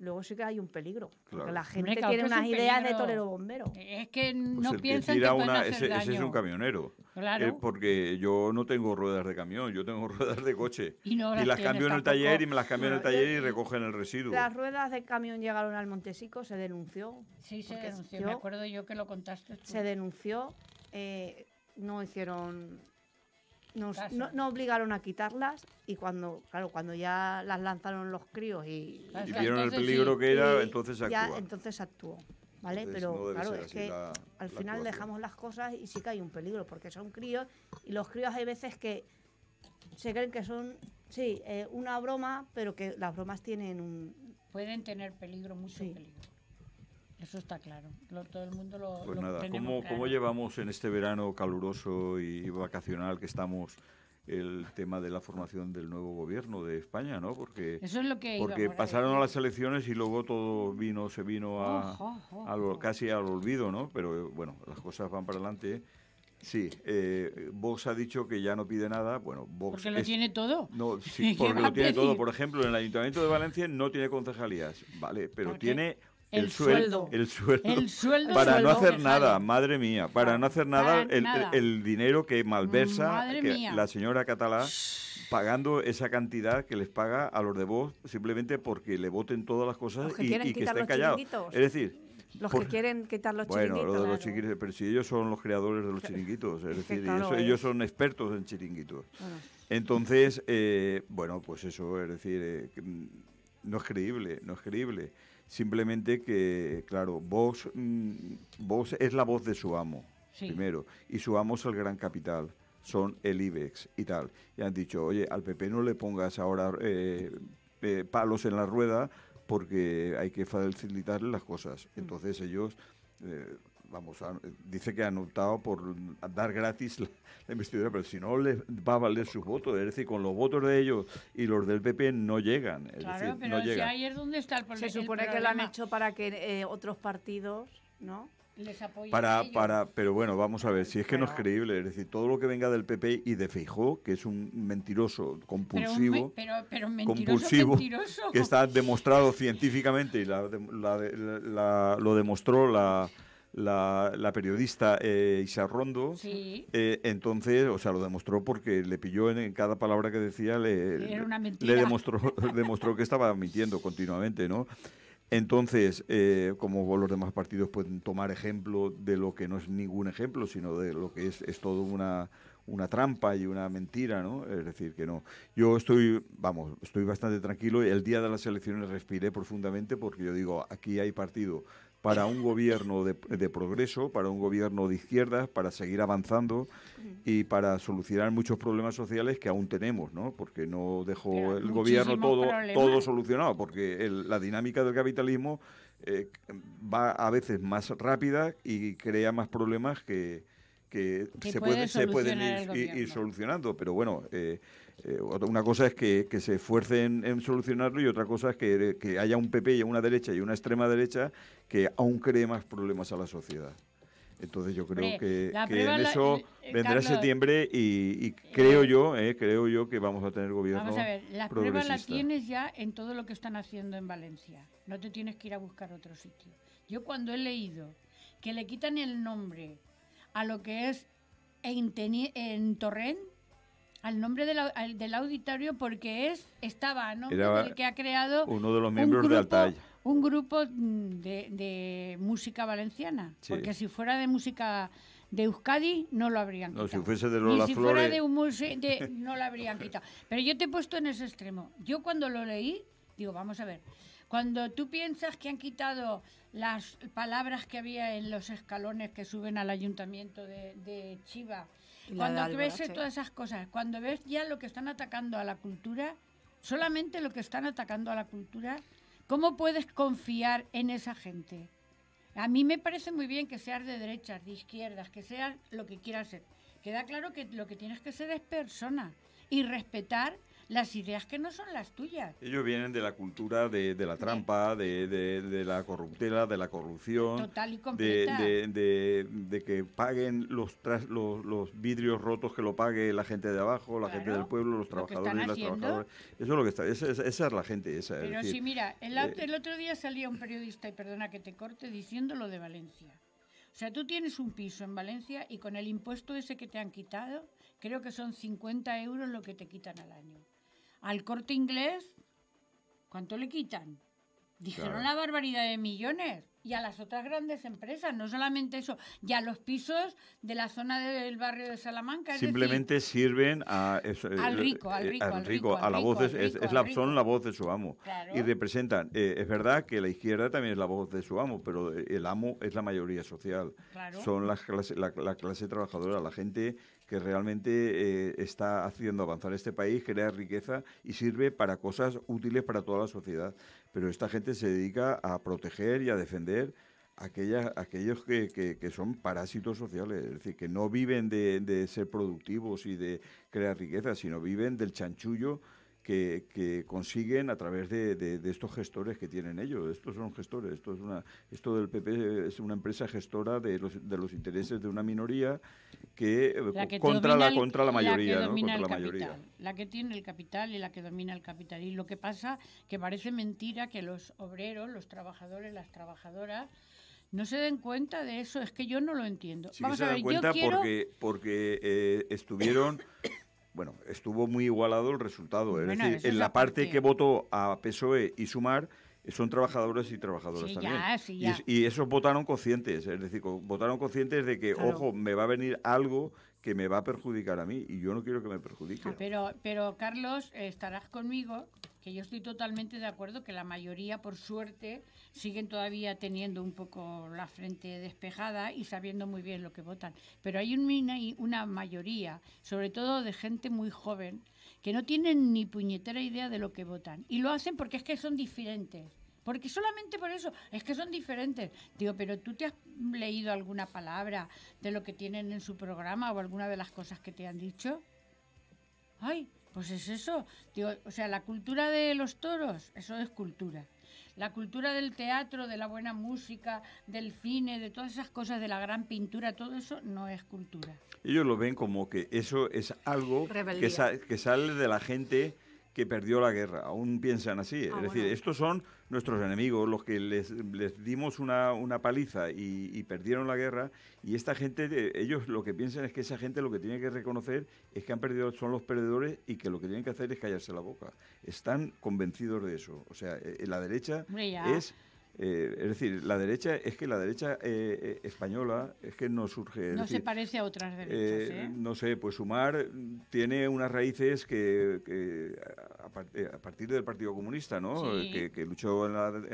luego sí que hay un peligro. Porque la gente tiene unas ideas de torero bombero. Es que pues no piensan que, ese, es un camionero. Claro. porque yo no tengo ruedas de camión, yo tengo <laughs> ruedas de coche. Y, las, cambio en el taller y me las cambio en el taller y recogen el residuo. Las ruedas de camión llegaron al Montesico, se denunció. Sí, se denunció. me acuerdo yo que lo contaste. Se denunció. Eh, no hicieron no, obligaron a quitarlas y cuando, claro, cuando ya las lanzaron los críos y, vieron el peligro que era, entonces actuó. entonces actuó. ¿Vale? Pero claro, es que al final dejamos las cosas y sí que hay un peligro, porque son críos y los críos hay veces que se creen que son Sí, eh, una broma, pero que las bromas tienen un... Pueden tener peligro, mucho peligro. Eso está claro. todo el mundo lo. Pues nada, ¿cómo, ¿cómo llevamos en este verano caluroso y vacacional que estamos? el tema de la formación del nuevo gobierno de España, ¿no? Porque, porque pasaron a las elecciones y luego todo vino, se vino a, algo casi al olvido, ¿no? Pero bueno, las cosas van para adelante. Sí, eh, Vox ha dicho que ya no pide nada. Bueno, Vox porque lo tiene todo. No, <laughs> sí, porque lo tiene todo. Por ejemplo, en el Ayuntamiento de Valencia no tiene concejalías, ¿vale? Pero tiene el, sueldo, el, sueldo. Para no hacer nada, madre mía. Para no hacer nada, el, dinero que malversa mm, la señora catalá pagando esa cantidad que les paga a los de vos simplemente porque le voten todas las cosas y, que estén callados. Es decir, los que quieren quitar los chiringuitos. Bueno, los chiringuitos pero si ellos son los creadores de los chiringuitos, es, decir, ellos, son expertos en chiringuitos. Entonces, eh, bueno, pues eso, es decir, eh, mm, no es creíble, no es creíble. Simplemente que, claro, vos, mm, vos es la voz de su amo, primero, y su amo es el gran capital son el IBEX y tal. Y han dicho, oye, al PP no le pongas ahora eh, eh, palos en la rueda porque hay que facilitarle las cosas. Mm. Entonces ellos eh, vamos, dice que han optado por dar gratis la, investidura, pero si no les va a valer sus votos, es decir, con los votos de ellos y los del PP no llegan. claro, pero si ahí está el problema. Se supone que lo han hecho para que eh, otros partidos, ¿no? Les para, para, pero bueno, vamos a ver, si es que no es creíble, es decir, todo lo que venga del PP y de Feijó, que es un mentiroso compulsivo, compulsivo, que está demostrado científicamente y lo demostró la, la, periodista eh, Isa Rondo. Eh, entonces, o sea, lo demostró porque le pilló en, cada palabra que decía, le, <laughs> demostró, que estaba mintiendo continuamente, ¿no? Entonces, como eh, como los demás partidos pueden tomar ejemplo de lo que no es ningún ejemplo, sino de lo que es, es todo una, una trampa y una mentira, ¿no? Es decir, que no. Yo estoy, vamos, estoy bastante tranquilo. El día de las elecciones respiré profundamente porque yo digo, aquí hay partido para un gobierno de, progreso, para un gobierno de izquierdas, para seguir avanzando y para solucionar muchos problemas sociales que aún tenemos, ¿no? Porque no dejó el gobierno todo, todo solucionado, porque la dinámica del capitalismo eh, va a veces más rápida y crea más problemas que, que, se, puede, se pueden ir, solucionando. Pero bueno, eh, eh, una cosa es que, se esfuercen en solucionarlo y otra cosa es que, haya un PP y una derecha y una extrema derecha que aún cree más problemas a la sociedad. Entonces yo creo que, en eso eh, vendrá septiembre y, creo yo, creo yo que vamos a tener gobierno. Vamos a ver, las pruebas las tienes ya en todo lo que están haciendo en Valencia. No te tienes que ir a buscar otro sitio. Yo cuando he leído que le quitan el nombre a lo que es en, Torrent, al nombre del auditorio, porque es estaba, ¿no? el que ha creado uno de los miembros de Un grupo de, de música valenciana, porque si fuera de música de Euskadi no lo habrían quitado. No, si fuese de fuera de un no lo habrían quitado. Pero yo te he puesto en ese extremo. Yo cuando lo leí, digo, vamos a ver, cuando tú piensas que han quitado las palabras que había en los escalones que suben al ayuntamiento de, Chiva, cuando ves todas esas cosas, cuando ves ya lo que están atacando a la cultura, solamente lo que están atacando a la cultura, ¿cómo puedes confiar en esa gente? A mí me parece muy bien que seas de derechas, de izquierdas, que seas lo que quieras ser. Queda claro que lo que tienes que ser es persona y respetar las ideas que no son las tuyas. Ellos vienen de la cultura de, la trampa, de, la corruptela, de la corrupción. Total y completa. De, que paguen los, vidrios rotos, que lo pague la gente de abajo, la gente del pueblo, los trabajadores Eso es lo que está, esa, es la gente. Pero es mira, eh, el, otro día salía un periodista, y perdona que te corte, diciendo lo de Valencia. O sea, tú tienes un piso en Valencia y con el impuesto ese que te han quitado, creo que son 50 euros lo que te quitan al año. Al corte inglés, ¿cuánto le quitan? Dijeron la barbaridad de millones. Y a las otras grandes empresas, no solamente eso, y a los pisos de la zona del barrio de Salamanca. Simplemente sirven a, eh, eh, al, rico, al, rico, a la voz, es, la, son la voz de su amo. Y representan, eh, es verdad que la izquierda también es la voz de su amo, pero el amo es la mayoría social. Son las la clase trabajadora, la gente que realmente eh, está haciendo avanzar este país, crea riqueza y sirve para cosas útiles para toda la sociedad. Pero esta gente se dedica a proteger y a defender aquellas, aquellos que, son parásitos sociales, es decir, que no viven de, de, ser productivos y de crear riqueza, sino viven del chanchullo que, consiguen a través de, estos gestores que tienen ellos. Estos son gestores, esto, es una, esto del PP es una empresa gestora de los, de los intereses de una minoría que, eh, contra, la, contra la mayoría. La que la, que tiene el capital y la que domina el capital. Y lo que pasa que parece mentira que los obreros, los trabajadores, las trabajadoras, no se den cuenta de eso, es que yo no lo entiendo. Sí Vamos se dan cuenta porque, porque eh, estuvieron <coughs> bueno, estuvo muy igualado el resultado. ¿eh? Es decir, en la parte, que votó a PSOE y Sumar, eh, son trabajadores y trabajadoras también. Y, esos votaron conscientes, es decir, votaron conscientes de que, ojo, me va a venir algo que me va a perjudicar a mí y yo no quiero que me perjudique. Ah, pero, pero Carlos, estarás conmigo yo estoy totalmente de acuerdo que la mayoría, por suerte, siguen todavía teniendo un poco la frente despejada y sabiendo muy bien lo que votan. Pero hay una, una mayoría, sobre todo de gente muy joven, que no tienen ni puñetera idea de lo que votan. Y lo hacen porque es que son diferentes. Porque solamente por eso, es que son diferentes. Digo, pero tú te has leído alguna palabra de lo que tienen en su programa o alguna de las cosas que te han dicho. Ay, pues es eso. o sea, la cultura de los toros, eso es cultura. La cultura del teatro, de la buena música, del cine, de todas esas cosas, de la gran pintura, todo eso no es cultura. Ellos lo ven como que eso es algo que, que, sale de la gente que perdió la guerra. Aún piensan así. Ah, es decir, estos son nuestros enemigos, los que les, les dimos una, paliza y, perdieron la guerra. Y esta gente, eh, ellos lo que piensan es que esa gente lo que tiene que reconocer es que han perdido, son los perdedores y que lo que tienen que hacer es callarse la boca. Están convencidos de eso. O sea, eh, eh, la derecha es eh, es decir, la derecha, es que la derecha eh, eh, española es que no surge. No se parece a otras derechas. Eh, no sé, pues Sumar tiene unas raíces que, a, partir del Partido Comunista, ¿no? Que, luchó en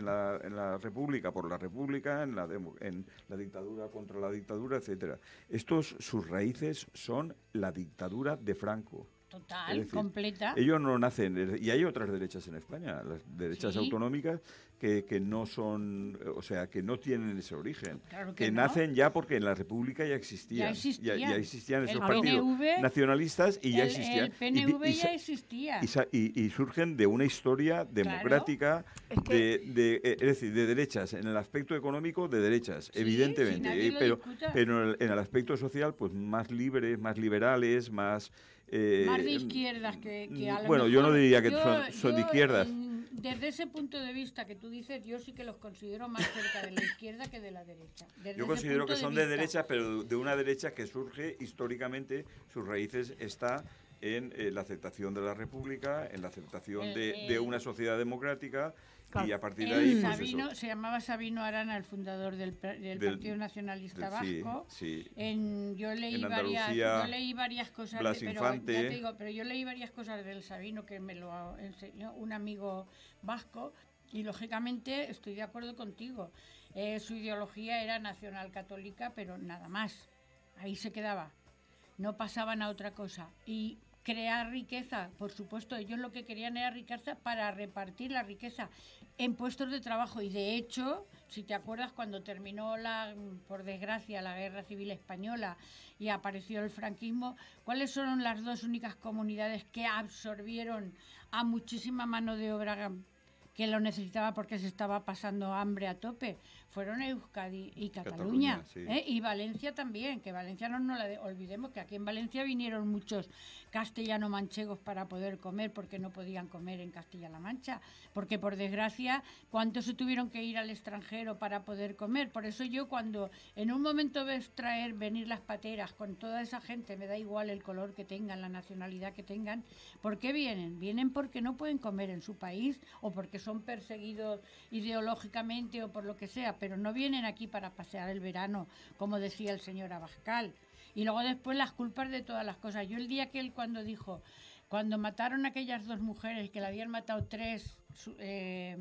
la, República por la República, en la, en la dictadura contra la dictadura, etcétera. Estos, sus raíces son la dictadura de Franco. Total, completa. Ellos no nacen, y hay otras derechas en España, las derechas autonómicas que, no son, o sea, que no tienen ese origen. que, nacen ya porque en la República ya existían. Ya existían, esos partidos nacionalistas y ya existían. El PNV y, ya existía. Y, surgen de una historia democrática, de, eh, es decir, de derechas, en el aspecto económico de derechas, evidentemente, eh, pero, pero en el aspecto social, pues más libres, más liberales, más... Eh, más de izquierdas que, mm, Bueno, yo no diría que son, de izquierdas. Desde ese punto de vista que tú dices, yo sí que los considero más cerca de la izquierda que de la derecha. yo considero que son de, derecha, pero de una derecha que surge históricamente, sus raíces está en eh, la aceptación de la República, en la aceptación eh, de, una sociedad democrática, y a partir de ahí. Pues se llamaba Sabino Arana, el fundador del, Partido Nacionalista Vasco. yo, leí varias, cosas. pero, yo leí varias cosas del Sabino que me lo enseñó un amigo vasco. Y lógicamente estoy de acuerdo contigo. Eh, su ideología era nacional católica, pero nada más. Ahí se quedaba. No pasaban a otra cosa. Y crear riqueza, por supuesto, ellos lo que querían era riqueza para repartir la riqueza en puestos de trabajo y de hecho, si te acuerdas cuando terminó la por desgracia la Guerra Civil Española y apareció el franquismo, ¿cuáles fueron las dos únicas comunidades que absorbieron a muchísima mano de obra que lo necesitaba porque se estaba pasando hambre a tope, fueron Euskadi y Cataluña, ¿eh? y Valencia también, que Valencia no, la olvidemos que aquí en Valencia vinieron muchos castellano-manchegos para poder comer porque no podían comer en Castilla-La Mancha, porque por desgracia, ¿cuántos se tuvieron que ir al extranjero para poder comer? Por eso yo cuando en un momento ves traer, venir las pateras con toda esa gente, me da igual el color que tengan, la nacionalidad que tengan, ¿por qué vienen? Vienen porque no pueden comer en su país o porque son perseguidos ideológicamente o por lo que sea, pero no vienen aquí para pasear el verano, como decía el señor Abascal. Y luego después las culpas de todas las cosas. Yo el día que él cuando dijo, cuando mataron a aquellas dos mujeres, que le habían matado tres... Eh,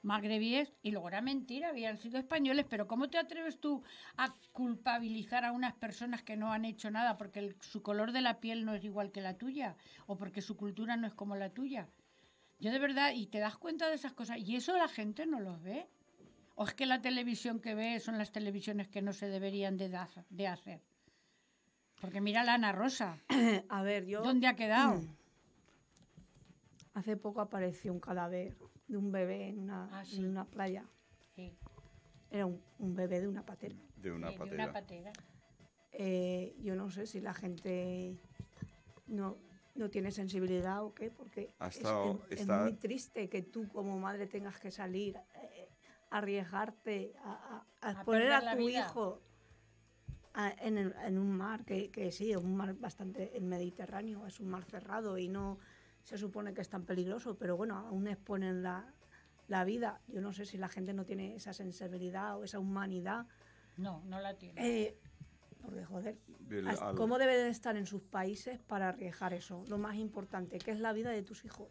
magrebíes y luego era mentira, habían sido españoles, pero ¿cómo te atreves tú a culpabilizar a unas personas que no han hecho nada porque su color de la piel no es igual que la tuya o porque su cultura no es como la tuya? Yo de verdad, y te das cuenta de esas cosas, y eso la gente no los ve. O es que la televisión que ve son las televisiones que no se deberían de, de hacer. Porque mira la Ana Rosa. <clears throat> A ver, yo... ¿Dónde ha quedado? <clears throat> Hace poco apareció un cadáver de un bebé en una, ah, una playa. Sí. Era un, bebé de una patera. De una patera. De una eh, yo no sé si la gente no no tiene sensibilidad o qué, porque es, muy triste que tú como madre tengas que salir, a eh, arriesgarte a, a, poner a tu hijo en, un mar que, sí, es un mar bastante en mediterráneo, es un mar cerrado y no se supone que es tan peligroso, pero bueno, aún exponen la, vida. Yo no sé si la gente no tiene esa sensibilidad o esa humanidad. No, no la tiene. Eh, porque, joder, ¿cómo deben estar en sus países para arriesgar eso? Lo más importante, que es la vida de tus hijos.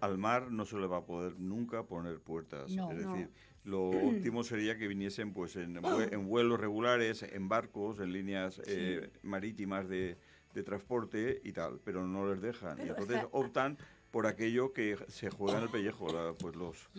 Al, mar no se le va a poder nunca poner puertas. es decir, lo <clears throat> óptimo sería que viniesen pues en, vuelos regulares, en barcos, en líneas eh, marítimas de, transporte y tal, pero no les dejan. y entonces optan por aquello que se juega en el pellejo, pues los,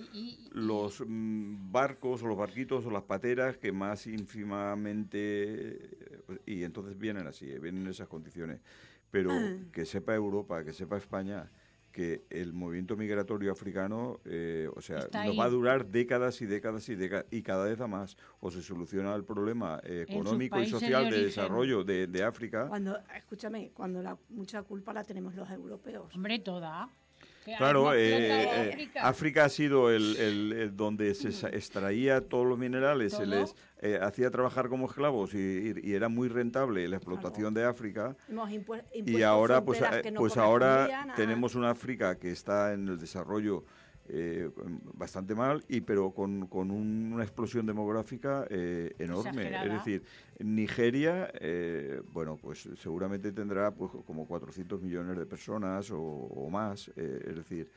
los mm, barcos o los barquitos o las pateras que más ínfimamente eh, pues, y entonces vienen así, eh, vienen esas condiciones. Pero ah. que sepa Europa, que sepa España que el movimiento migratorio africano, eh, o sea, nos va a durar décadas y décadas y décadas, y cada vez a más, o se soluciona el problema eh, económico y social de, desarrollo de, de, África. Cuando, escúchame, cuando la, mucha culpa la tenemos los europeos. Hombre, toda. Claro, eh, eh, África. ha sido el, eh, donde se mm. extraía todos los minerales, se les hacía trabajar como esclavos y, era muy rentable la explotación de África. y ahora, pues, pues ahora ah. tenemos una África que está en el desarrollo eh, bastante mal, y pero con, con una explosión demográfica eh, enorme. Es decir, Nigeria, eh, bueno, pues seguramente tendrá pues, como 400 millones de personas o, más, eh, es decir.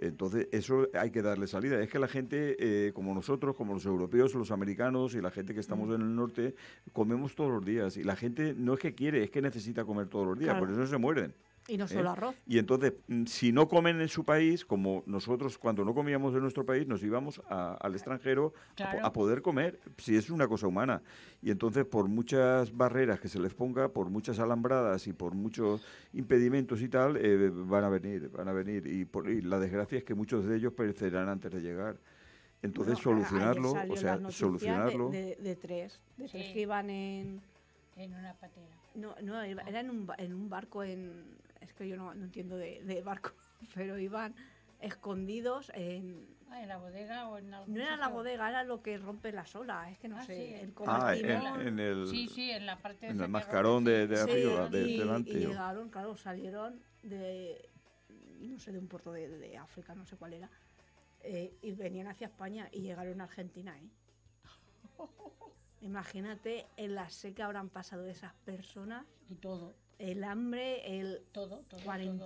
Entonces, eso hay que darle salida. Es que la gente, como nosotros, como los europeos, los americanos y la gente que estamos mm. en el norte, comemos todos los días. Y la gente no es que quiere, es que necesita comer todos los días. Por eso se mueren. Y no ¿eh? solo arroz. Y entonces, mm, si no comen en su país, como nosotros cuando no comíamos en nuestro país, nos íbamos al extranjero a, poder comer, si es una cosa humana. Y entonces, por muchas barreras que se les ponga, por muchas alambradas y por muchos impedimentos y tal, eh, van a venir, van a venir. Y, la desgracia es que muchos de ellos perecerán antes de llegar. Entonces, solucionarlo, o sea, solucionarlo. De, tres, de tres que iban en. En una patera. No, no, era en un, en un barco en, es que yo no, entiendo de, barco, <laughs> pero iban escondidos ah, en... la bodega o en algún No era la bodega, era lo que rompe la sola, es que no ah, sé, el ah, en, el Sí, sí, en la parte... En el mascarón de, arriba, de, delante. Y llegaron, claro, salieron de, no sé, de un puerto de, África, no sé cuál era, eh, y venían hacia España y llegaron a Argentina, ¿eh? <laughs> Imagínate en la seca habrán pasado esas personas. Y todo el hambre, el todo, todo,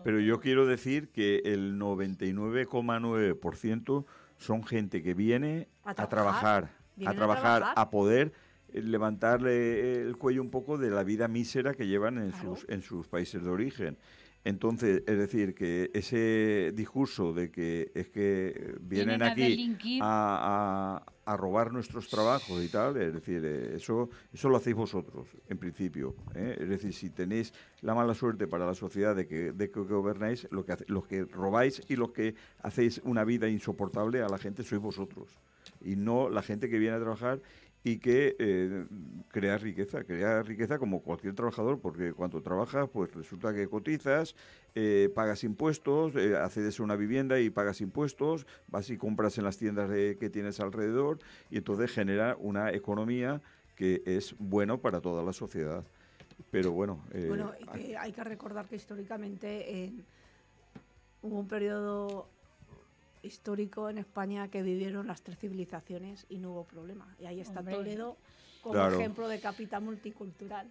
Pero yo quiero decir que el 99,9% son gente que viene a trabajar, a trabajar, a, poder eh, levantarle el cuello un poco de la vida mísera que llevan en, sus, en sus países de origen. Entonces, es decir, que ese discurso de que es que vienen, aquí a, robar nuestros trabajos y tal, es decir, eh, eso, eso lo hacéis vosotros, en principio. ¿eh? Es decir, si tenéis la mala suerte para la sociedad de que, de que gobernáis, lo que, los que robáis y los que hacéis una vida insoportable a la gente sois vosotros. Y no la gente que viene a trabajar y que eh, crea riqueza, crea riqueza como cualquier trabajador, porque cuando trabajas, pues resulta que cotizas, eh, pagas impuestos, eh, accedes a una vivienda y pagas impuestos, vas y compras en las tiendas que tienes alrededor, y entonces genera una economía que es bueno para toda la sociedad. Pero bueno. bueno, hay que, hay que recordar que históricamente hubo un periodo histórico en España que vivieron las tres civilizaciones y no hubo problema. Y ahí está Toledo como ejemplo de capital multicultural.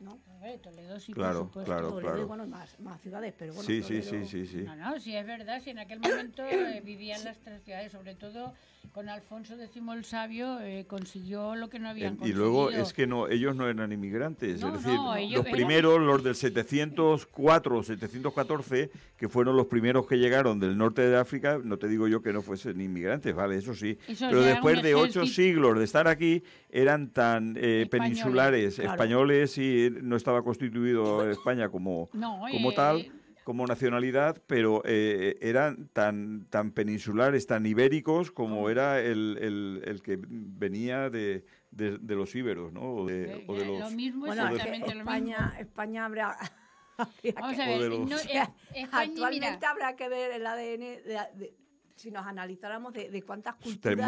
¿no? Toledo sí, claro, por supuesto. Toledo, claro. bueno, más, ciudades, pero bueno. Sí, sí, sí, sí, sí, No, no, sí es verdad, si en aquel momento eh, vivían las tres ciudades, sobre todo con Alfonso X el Sabio eh, consiguió lo que no habían conseguido. Y luego es que no, ellos no eran inmigrantes, es decir, los primeros, los del 704, 714, que fueron los primeros que llegaron del norte de África, no te digo yo que no fuesen inmigrantes, vale, eso sí, pero después de ocho siglos de estar aquí eran tan eh, peninsulares, españoles y no estaba constituido España como, como eh, tal como nacionalidad, pero eh, eran tan, tan peninsulares, tan ibéricos como era el, el, el que venía de, de, de, los íberos, ¿no? O de, eh, o de eh, los, lo mismo, exactamente España, mismo. España habrá... <laughs> Vamos a ver, eh, los, no, España, actualmente mira, habrá que ver el ADN de, si nos analizáramos de, cuántas culturas... Hay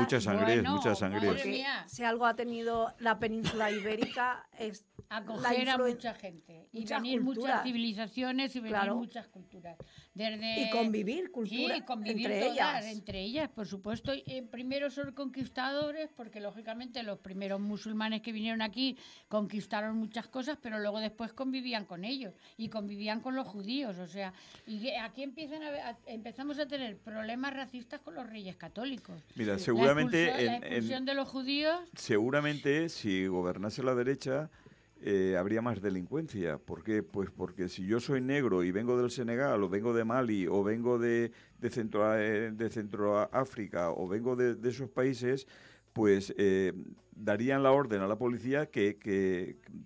mucha sangre, bueno, Si algo ha tenido la península ibérica es... Acoger a mucha gente. Y venir muchas civilizaciones y venir muchas culturas. y convivir culturas convivir entre ellas. Entre ellas, por supuesto. Eh, primero son conquistadores, porque lógicamente los primeros musulmanes que vinieron aquí conquistaron muchas cosas, pero luego después convivían con ellos y convivían con los judíos. O sea, y aquí empiezan a, empezamos a tener problemas raciales estás con los reyes católicos. Mira, seguramente... La de los judíos... Seguramente si gobernase la derecha eh, habría más delincuencia. ¿Por qué? Pues porque si yo soy negro y vengo del Senegal o vengo de Mali o vengo de, de, centro, eh, de Centroáfrica o vengo de, esos países, pues... Eh, darían la orden a la policía que,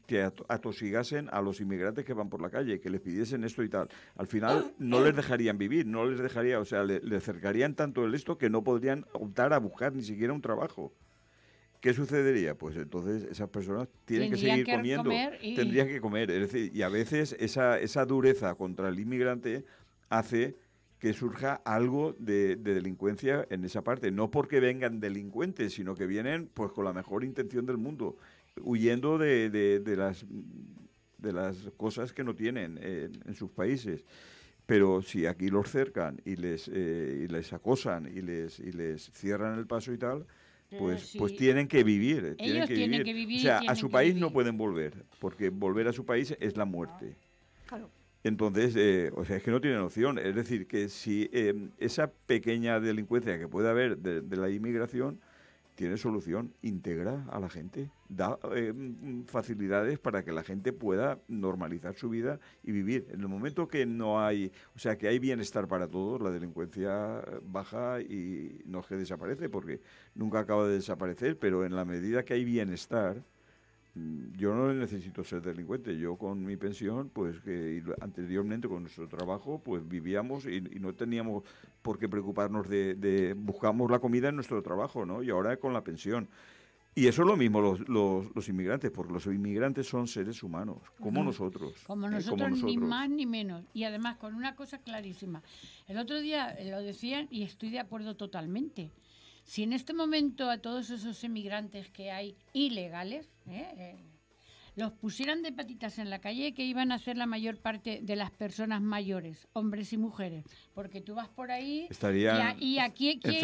que, atosigasen a los inmigrantes que van por la calle, que les pidiesen esto y tal. Al final no les dejarían vivir, no les dejaría, o sea, le, acercarían tanto el esto que no podrían optar a buscar ni siquiera un trabajo. ¿Qué sucedería? Pues entonces esas personas tienen que seguir comiendo, tendrían que comer. Es decir, y a veces esa, esa dureza contra el inmigrante hace que surja algo de, delincuencia en esa parte. No porque vengan delincuentes, sino que vienen pues con la mejor intención del mundo, huyendo de, de, las, de las cosas que no tienen en, sus países. Pero si aquí los cercan y les, eh, les acosan y les, y les cierran el paso y tal, mm, pues, pues tienen que vivir. Eh, Ellos tienen que, vivir. O sea, a su país no pueden volver, porque volver a su país es la muerte. Claro. Entonces, eh, o sea, es que no tienen opción. Es decir, que si em, esa pequeña delincuencia que puede haber de, la inmigración tiene solución, integra a la gente, da em, facilidades para que la gente pueda normalizar su vida y vivir. En el momento que no hay, o sea, que hay bienestar para todos, la delincuencia baja y no es que desaparece, porque nunca acaba de desaparecer, pero en la medida que hay bienestar, Mm, yo no necesito ser delincuente. Yo con mi pensión, pues que anteriormente con nuestro trabajo, pues vivíamos y, no teníamos por qué preocuparnos de, buscamos la comida en nuestro trabajo, ¿no? Y ahora con la pensión. Y eso es lo mismo los, los, inmigrantes, porque los inmigrantes son seres humanos, como nosotros. ¿eh? como nosotros, ni más ni menos. Y además con una cosa clarísima. El otro día eh, lo decían y estoy de acuerdo totalmente. Si en este momento a todos esos emigrantes que hay ilegales, ¿eh? Eh, los pusieran de patitas en la calle, que iban a ser la mayor parte de las personas mayores, hombres y mujeres, porque tú vas por ahí y, aquí quién,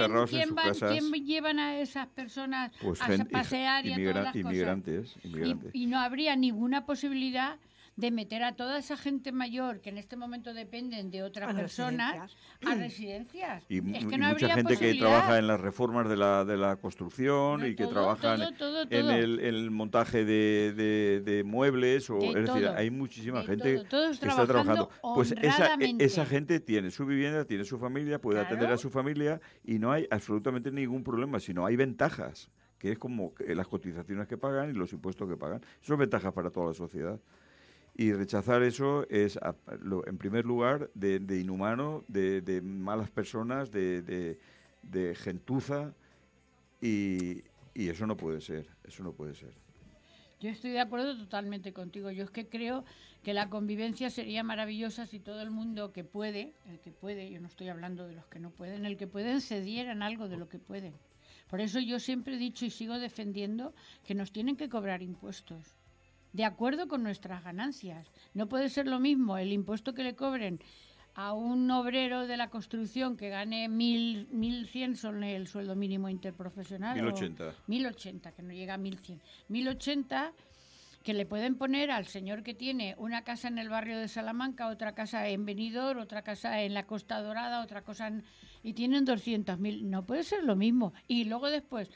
llevan a esas personas pues a pasear y a todas cosas? y, no habría ninguna posibilidad de meter a toda esa gente mayor que en este momento dependen de otras persona personas a mm. residencias. Y mucha gente que trabaja en las reformas de la, de la construcción y que trabajan en, el, montaje de, muebles. O, es decir, hay muchísima gente que está trabajando. Pues esa, e, esa, gente tiene su vivienda, tiene su familia, puede atender a su familia y no hay absolutamente ningún problema, sino hay ventajas que es como las cotizaciones que pagan y los impuestos que pagan. Son ventajas para toda la sociedad. Y rechazar eso es, en primer lugar, de, inhumano, de, malas personas, de, gentuza, y, y eso no puede ser, eso no puede ser. Yo estoy de acuerdo totalmente contigo. Yo es que creo que la convivencia sería maravillosa si todo el mundo que puede, el que puede, yo no estoy hablando de los que no pueden, el que pueden se dieran algo de lo que pueden. Por eso yo siempre he dicho y sigo defendiendo que nos tienen que cobrar impuestos de acuerdo con nuestras ganancias. No puede ser lo mismo el impuesto que le cobren a un obrero de la construcción que gane 1.100 mil son el sueldo mínimo interprofesional. 1.080. 1.080, que no llega a 1.100. 1.080 que le pueden poner al señor que tiene una casa en el barrio de Salamanca, otra casa en Benidorm, otra casa en la Costa Dorada, otra cosa y tienen 200.000. No puede ser lo mismo. Y luego después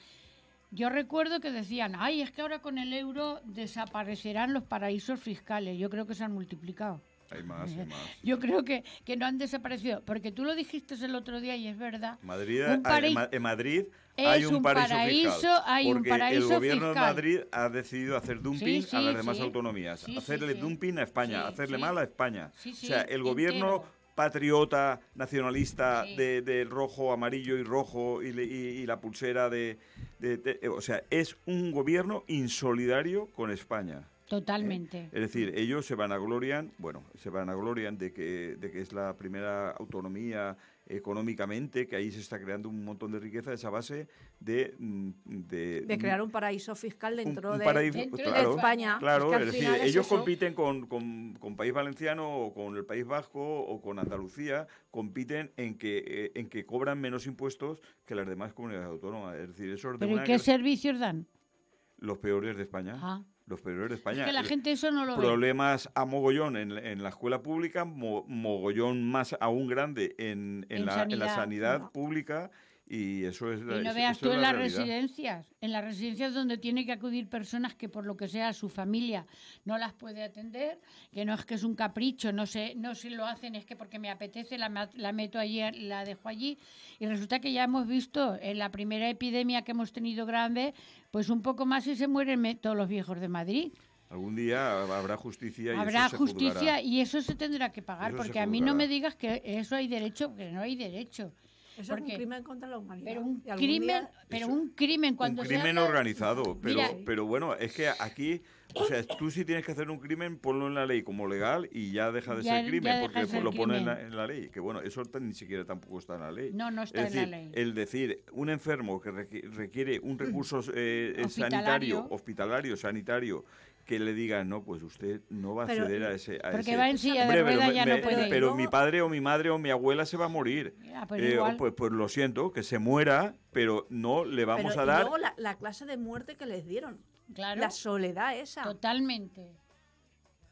yo recuerdo que decían, ay, es que ahora con el euro desaparecerán los paraísos fiscales. Yo creo que se han multiplicado. Hay más, hay más. <laughs> Yo creo que, que, no han desaparecido, porque tú lo dijiste el otro día y es verdad. Madrid, hay, en Madrid hay un, paraíso, fiscal, el gobierno de Madrid ha decidido hacer dumping a las demás autonomías, hacerle dumping a España, hacerle mal a España. o sea, el gobierno patriota, nacionalista de, rojo, amarillo y rojo y, la pulsera de, eh, O sea, es un gobierno insolidario con España. Totalmente. Eh, es decir, ellos se van a glorian, bueno, se van a glorian de que, de que es la primera autonomía económicamente, que ahí se está creando un montón de riqueza, esa base de... Mm, de, crear mm, un paraíso fiscal dentro, de, pues, España. Claro, es, decir, ellos compiten con, País Valenciano o con el País Vasco o con Andalucía, compiten en que, eh, en que cobran menos impuestos que las demás comunidades autónomas. Es decir, eso qué servicios dan? Los peores de España. Ah los peores españoles la eh, gente Problemas a mogollón en, en, la escuela pública, mogollón más aún grande en, en, la, sanidad, la sanidad pública y eso es la Y no veas tú en las residencias, en las residencias donde tiene que acudir personas que por lo que sea su familia no las puede atender, que no es que es un capricho, no sé no se lo hacen, es que porque me apetece la, meto allí, la dejo allí. Y resulta que ya hemos visto en la primera epidemia que hemos tenido grande, pues un poco más y se mueren todos los viejos de Madrid. Algún día habrá justicia y habrá justicia y eso se tendrá que pagar, porque a mí no me digas que eso hay derecho, que no hay derecho. Eso es un crimen contra la humanidad. Pero un crimen, pero un crimen cuando crimen organizado, pero pero bueno, es que aquí o sea, tú si tienes que hacer un crimen, ponlo en la ley como legal y ya deja de ser crimen, porque lo pone en la, ley. Que bueno, eso ni siquiera tampoco está en la ley. No, no está en la ley. El decir, un enfermo que requiere un recurso eh, sanitario, hospitalario, sanitario, que le diga, no, pues usted no va a pero, acceder a eh, ese... A porque va en pero, mi padre o mi madre o mi abuela se va a morir. Ah, pues, eh, pues, pues, lo siento, que se muera, pero no le vamos a dar... la, clase de muerte que les dieron. La soledad esa. Totalmente.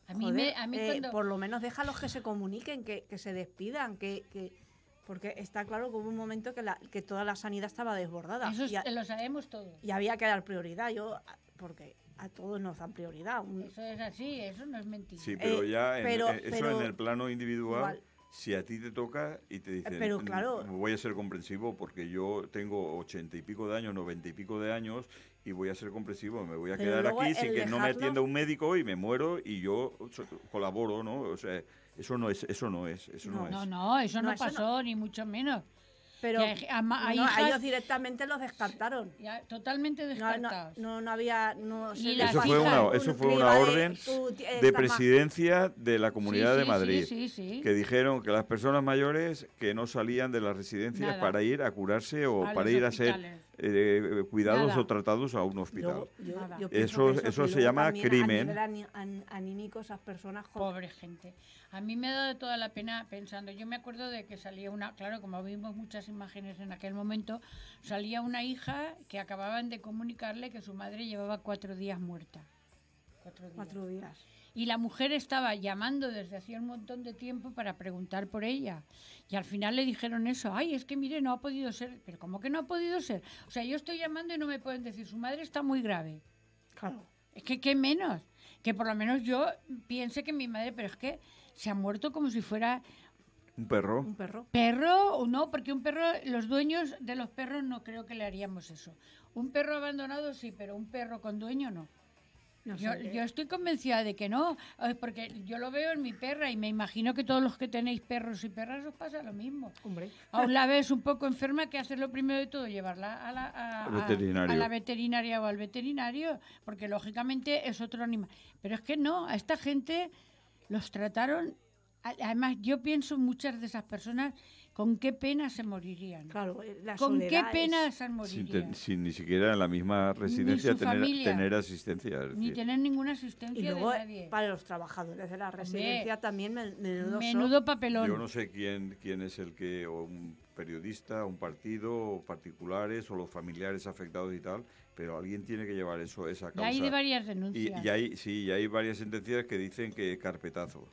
A mí, me, a eh, Por lo menos déjalos que se comuniquen, que, se despidan, que, porque está claro que hubo un momento que, que toda la sanidad estaba desbordada. Eso lo sabemos todos. Y había que dar prioridad, yo, porque a todos nos dan prioridad. Eso es así, eso no es mentira. Sí, pero ya eh, en, e-, eso en el plano individual, si a ti te toca y te dicen, pero mm, claro, voy a ser comprensivo porque yo tengo ochenta y pico de años, noventa y pico de años y voy a ser comprensivo, me voy a quedar aquí sin que no me atienda un médico y me muero y yo colaboro, ¿no? O sea, eso no es, eso no es, eso no, es. No, no, eso no, pasó ni mucho menos. Pero ellos directamente los descartaron. totalmente descartados. No, no, había. eso, fue una, orden de, presidencia de la Comunidad de Madrid. que dijeron que las personas mayores que no salían de las residencias para ir a curarse o para ir a ser eh, cuidados o tratados a un hospital. eso, eso, se llama crimen. A personas Pobre gente. A mí me ha dado toda la pena pensando. Yo me acuerdo de que salía una, claro, como vimos muchas imágenes en aquel momento, salía una hija que acababan de comunicarle que su madre llevaba cuatro días muerta. Cuatro días y la mujer estaba llamando desde hacía un montón de tiempo para preguntar por ella. Y al final le dijeron eso, ay, es que mire, no ha podido ser, pero ¿cómo que no ha podido ser? O sea, yo estoy llamando y no me pueden decir, su madre está muy grave. Claro. Es que qué menos, que por lo menos yo piense que mi madre, pero es que se ha muerto como si fuera un perro. Un perro. Perro o no, porque un perro, los dueños de los perros no creo que le haríamos eso. Un perro abandonado sí, pero un perro con dueño no yo, estoy convencida de que no, eh, porque yo lo veo en mi perra y me imagino que todos los que tenéis perros y perras os pasa lo mismo. Hombre. Aún la ves un poco enferma, que haces lo primero de todo, llevarla a la, a la veterinaria o al veterinario, porque lógicamente es otro animal. Pero es que no, a esta gente los trataron, además yo pienso muchas de esas personas con qué pena se morirían. Claro, eh, con qué pena se morirían. Sin, ni siquiera en la misma residencia tener, asistencia. Ni tener ninguna asistencia eh, Para los trabajadores de la residencia también menudo, papelón. Yo no sé quién, quién es el que, o un periodista, un partido, o particulares, o los familiares afectados y tal, pero alguien tiene que llevar eso, esa causa. Y hay varias denuncias. Y, y hay, sí, y hay varias sentencias que dicen que carpetazo.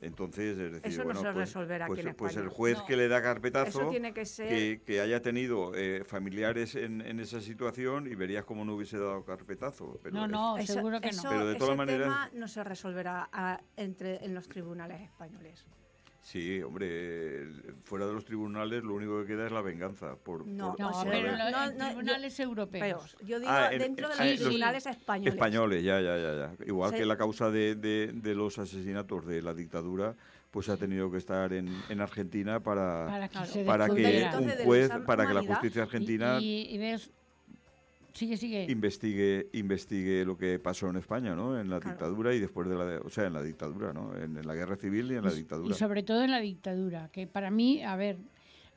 Entonces, es decir, pues, pues, pues, el juez que le da carpetazo, que, haya tenido eh, familiares en, esa situación y verías cómo no hubiese dado carpetazo. no, no, seguro que no. Pero de todas maneras. no se resolverá ah, entre, en los tribunales españoles. Sí, hombre, fuera de los tribunales lo único que queda es la venganza. Por, no, pero los tribunales europeos. yo digo ah, dentro de los tribunales españoles. Españoles, ya, ya, ya. ya. Igual que la causa de, los asesinatos de la dictadura, pues ha tenido que estar en, Argentina para, para que, un juez, para que la justicia argentina... y ves Sigue, Investigue, investigue lo que pasó en España, ¿no? En la dictadura y después de la... o sea, en la dictadura, ¿no? En, la guerra civil y en la dictadura. Y sobre todo en la dictadura, que para mí, a ver,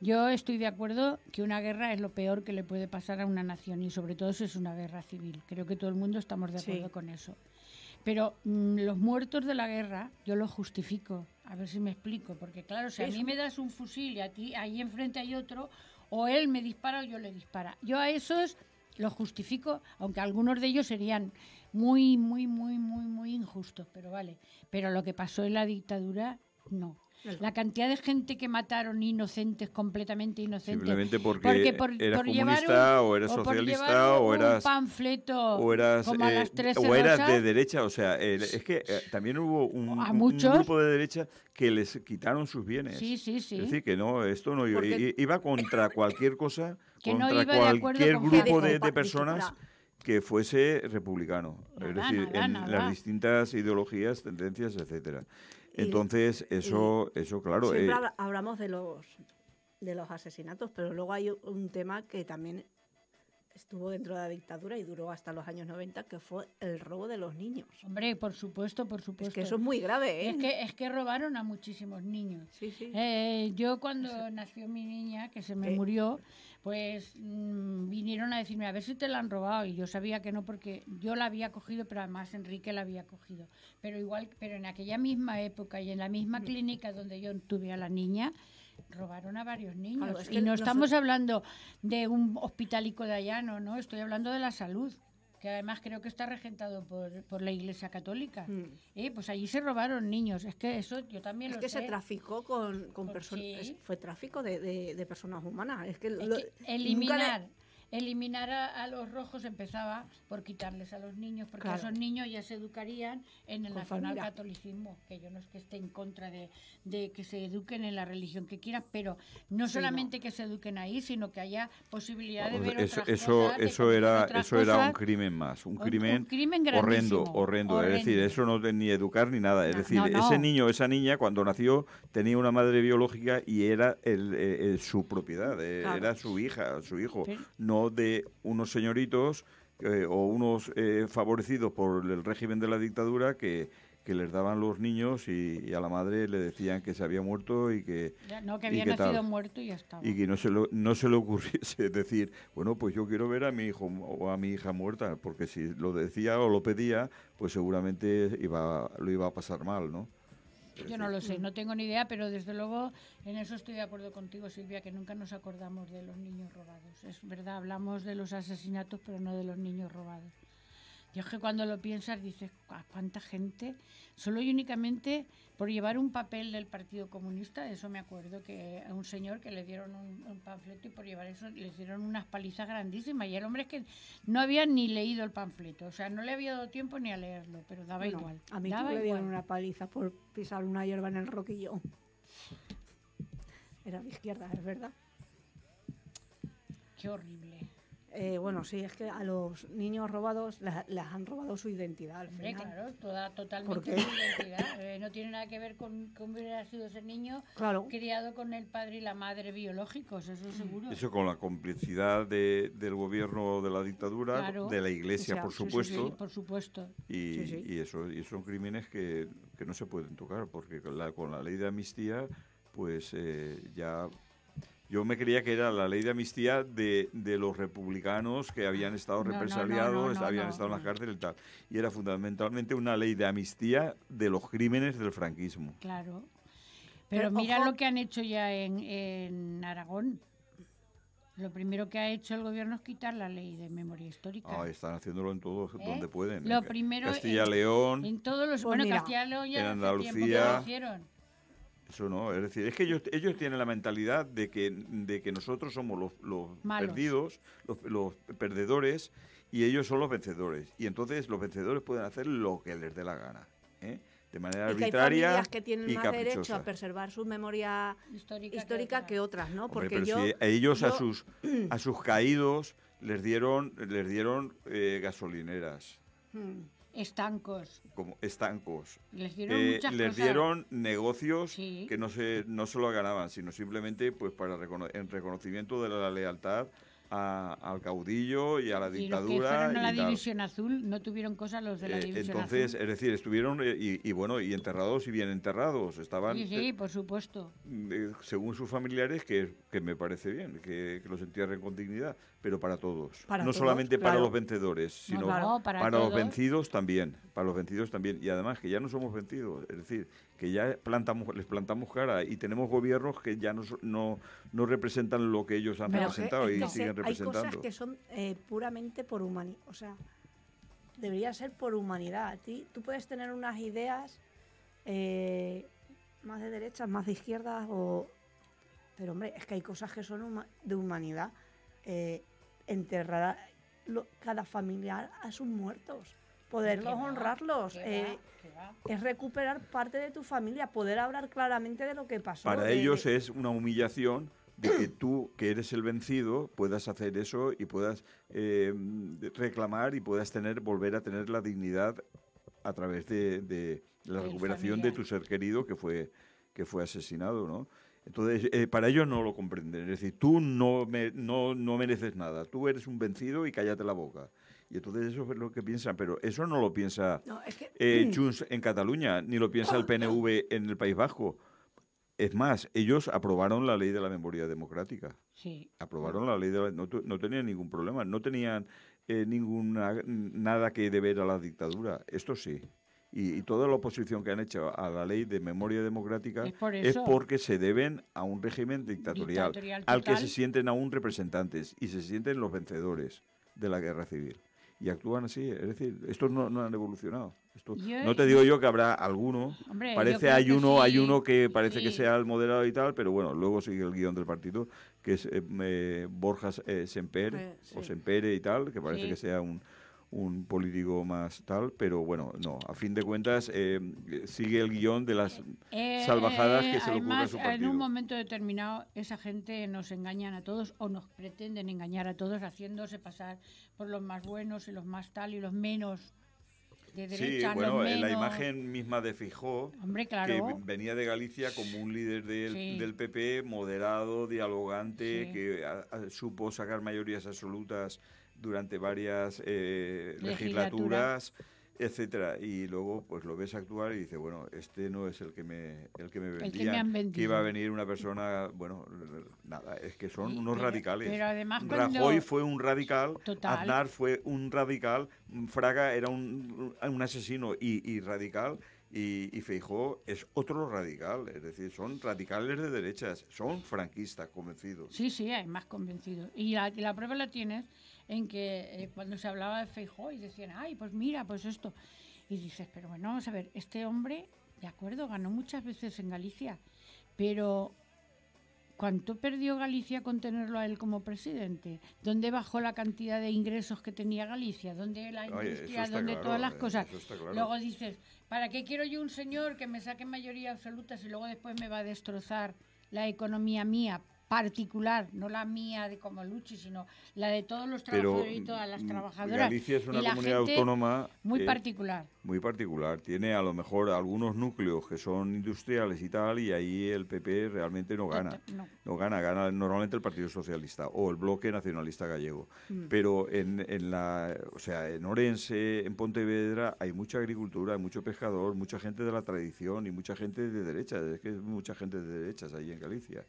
yo estoy de acuerdo que una guerra es lo peor que le puede pasar a una nación y sobre todo si es una guerra civil. Creo que todo el mundo estamos de acuerdo con eso. Pero mm, los muertos de la guerra yo los justifico. A ver si me explico, porque claro, si a mí me das un fusil y a ti ahí enfrente hay otro, o él me dispara o yo le dispara. Yo a esos lo justifico, aunque algunos de ellos serían muy, muy, muy, muy, muy injustos, pero vale. Pero lo que pasó en la dictadura, no. La cantidad de gente que mataron inocentes, completamente inocentes. Simplemente porque, eras comunista o eras socialista o, eras... panfleto o eras, eh, O eras de derecha, o sea, es que eh, también hubo un, grupo de derecha que les quitaron sus bienes. Sí, sí, sí. Es decir, que no, esto no iba contra cualquier cosa, <coughs> contra cualquier grupo de, personas que fuese republicano, es decir, en las distintas ideologías, tendencias, etcétera. Entonces, eso, eso, claro. Siempre eh hablamos de los, de los asesinatos, pero luego hay un tema que también estuvo dentro de la dictadura y duró hasta los años 90, que fue el robo de los niños. Hombre, por supuesto, por supuesto. Es que eso es muy grave, ¿eh? Es que, es que robaron a muchísimos niños. Eh, yo cuando nació mi niña, que se me murió, pues mm, vinieron a decirme, a ver si te la han robado. Y yo sabía que no, porque yo la había cogido, pero además Enrique la había cogido. Pero igual, pero en aquella misma época y en la misma clínica donde yo tuve a la niña, robaron a varios niños. y no estamos hablando de un hospitalico de allá, no, estoy hablando de la salud que además creo que está regentado por, la Iglesia Católica. Mm. Eh, pues allí se robaron niños. Es que eso yo también es lo Es que se traficó con, personas. Fue tráfico de, de, personas humanas. Es que, eliminar. Nunca eliminar a, los rojos empezaba por quitarles a los niños, porque esos niños ya se educarían en el catolicismo, que yo no es que esté en contra de, que se eduquen en la religión que quieran, pero no solamente que se eduquen ahí, sino que haya posibilidad de pues ver eso, otras eso, cosas, Eso, era, eso era un crimen más, un, crimen, horrendo, horrendo, Es decir, eso no ni educar ni nada. Es decir, ese niño, esa niña, cuando nació, tenía una madre biológica y era el, eh, eh, su propiedad, eh, era su hija, su hijo. No de unos señoritos eh, o unos eh, favorecidos por el régimen de la dictadura que, les daban los niños y, a la madre le decían que se había muerto y que... no, que había nacido muerto y ya estaba. Y que no se, no se le ocurriese <laughs> decir, bueno, pues yo quiero ver a mi hijo o a mi hija muerta, porque si lo decía o lo pedía, pues seguramente iba, lo iba a pasar mal, ¿no? Yo no lo sé, no tengo ni idea, pero desde luego en eso estoy de acuerdo contigo, Silvia, que nunca nos acordamos de los niños robados. Es verdad, hablamos de los asesinatos, pero no de los niños robados. Y es que cuando lo piensas dices, ¿a cuánta gente? Solo y únicamente por llevar un papel del Partido Comunista, de eso me acuerdo que a un señor que le dieron un, panfleto y por llevar eso le dieron unas palizas grandísimas. Y el hombre es que no había ni leído el panfleto, o sea, no le había dado tiempo ni a leerlo, pero daba igual. A mí daba le dieron una paliza por pisar una hierba en el roquillo. Era de izquierda, es verdad. Qué horrible eh, bueno, sí, es que a los niños robados les han robado su identidad al final. claro, toda, totalmente su identidad. <laughs> Eh, no tiene nada que ver con cómo hubiera sido ese niño criado con el padre y la madre biológicos, eso seguro. Eso con la complicidad del gobierno de la dictadura, de la iglesia, por supuesto. por supuesto. Y, eso, son crímenes que, no se pueden tocar, porque con la, con la ley de amnistía, pues eh, ya yo me creía que era la ley de amnistía de, los republicanos que habían estado represaliados, habían estado en la cárcel y tal. Y era fundamentalmente una ley de amnistía de los crímenes del franquismo. Claro. Pero, mira lo que han hecho ya en, Aragón. Lo primero que ha hecho el gobierno es quitar la ley de memoria histórica. Ah, están haciéndolo en todos ¿Eh? donde pueden. Lo en primero Castilla León. En todos los pues bueno, León Andalucía. Eso no, es decir, es que ellos, ellos tienen la mentalidad de que, de que nosotros somos los, perdidos, los, perdedores, y ellos son los vencedores. Y entonces los vencedores pueden hacer lo que les dé la gana. ¿eh? De manera y que arbitraria. Hay familias que tienen más derecho a preservar su memoria histórica, que, otras, ¿no? Porque ellos a, sus, a sus caídos les dieron, les dieron eh, gasolineras. Hmm. Estancos. Como estancos. Les dieron, eh, les dieron negocios que no se, no solo ganaban, sino simplemente pues para en reconocimiento de la lealtad al caudillo y a la dictadura. Y la División Azul no tuvieron cosas los de la eh, división azul. entonces, es decir, estuvieron eh, y, bueno, y enterrados y bien enterrados. Estaban. Sí, sí, eh, por supuesto. según sus familiares, que, que me parece bien, que, los entierren con dignidad, pero para todos. no solamente para los vencedores, sino para, para los vencidos también. Para los vencidos también. Y además que ya no somos vencidos, es decir, que ya plantamos, les plantamos cara y tenemos gobiernos que ya no, no, no representan lo que ellos han eh, representado y siguen representando. Hay cosas que son eh, puramente por humanidad, o sea, debería ser por humanidad. Tú puedes tener unas ideas eh, más de derechas, más de izquierdas, pero hombre, es que hay cosas que son de humanidad. Eh, enterrar cada familiar a sus muertos poderlos honrarlos, eh, es recuperar parte de tu familia, poder hablar claramente de lo que pasó. Para ellos es una humillación de que tú, que eres el vencido, puedas hacer eso y puedas eh, reclamar y puedas tener, volver a tener la dignidad a través de, la recuperación de tu ser querido que fue, que fue asesinado, ¿no? Entonces, eh, para ellos no lo comprenden. Es decir, tú no, me, no, no mereces nada. Tú eres un vencido y cállate la boca. Y entonces eso es lo que piensan, pero eso no lo piensa eh, mm. Junts en Cataluña, ni lo piensa el PNV en el País Vasco. Es más, ellos aprobaron la ley de la memoria democrática. Sí. Aprobaron la ley de la... No, tenían ningún problema, no tenían eh, ninguna nada que deber a la dictadura. Esto sí. Y, toda la oposición que han hecho a la ley de memoria democrática es, porque se deben a un régimen dictatorial al que se sienten aún representantes y se sienten los vencedores de la guerra civil y actúan así. Es decir, estos no, han evolucionado. no te digo yo que habrá alguno. parece hay uno, hay uno que parece que sea el moderado y tal, pero bueno, luego sigue el guión del partido, que es eh, eh Borjas eh, Semper eh, o Sempere y tal, que parece que sea un, un político más tal, pero bueno, no, a fin de cuentas eh, sigue el guión de las eh, eh, salvajadas que se le ocurre a su partido. En un momento determinado esa gente nos engañan a todos o nos pretenden engañar a todos haciéndose pasar por los más buenos y los más tal y los menos de derecha, sí, bueno, en la imagen misma de Fijó, que venía de Galicia como un líder del, PP, moderado, dialogante, que supo sacar mayorías absolutas durante varias eh, legislaturas, etcétera. Y luego pues lo ves actuar y dices, bueno, este no es el que me, el que me vendía. Que, iba a venir una persona, bueno, nada, es que son unos radicales. Pero además cuando... Rajoy fue un radical, Aznar fue un radical, Fraga era un, asesino y, radical y, y es otro radical, es decir, son radicales de derechas, son franquistas convencidos. Sí, sí, hay más convencidos. Y la, la, prueba la tienes en que eh, cuando se hablaba de Feijó y decían, ay, pues mira, pues esto. Y dices, pero bueno, vamos a ver, este hombre, de acuerdo, ganó muchas veces en Galicia, pero ¿cuánto perdió Galicia con tenerlo a él como presidente? ¿Dónde bajó la cantidad de ingresos que tenía Galicia? ¿Dónde la industria? ¿Dónde todas las eh, cosas? Luego dices, ¿para qué quiero yo un señor que me saque mayoría absoluta si luego después me va a destrozar la economía mía particular, no la mía de Como Luchi sino la de todos los trabajadores y todas las mm, trabajadoras. Galicia es una comunidad autónoma muy eh, particular. Muy particular. Tiene a lo mejor algunos núcleos que son industriales y tal, y ahí el PP realmente no gana. No, gana, gana normalmente el Partido Socialista o el Bloque Nacionalista Gallego. Mm. Pero en, en la, o sea, en Orense, en Pontevedra, hay mucha agricultura, hay mucho pescador, mucha gente de la tradición y mucha gente de derecha, Es que es mucha gente de derechas ahí en Galicia.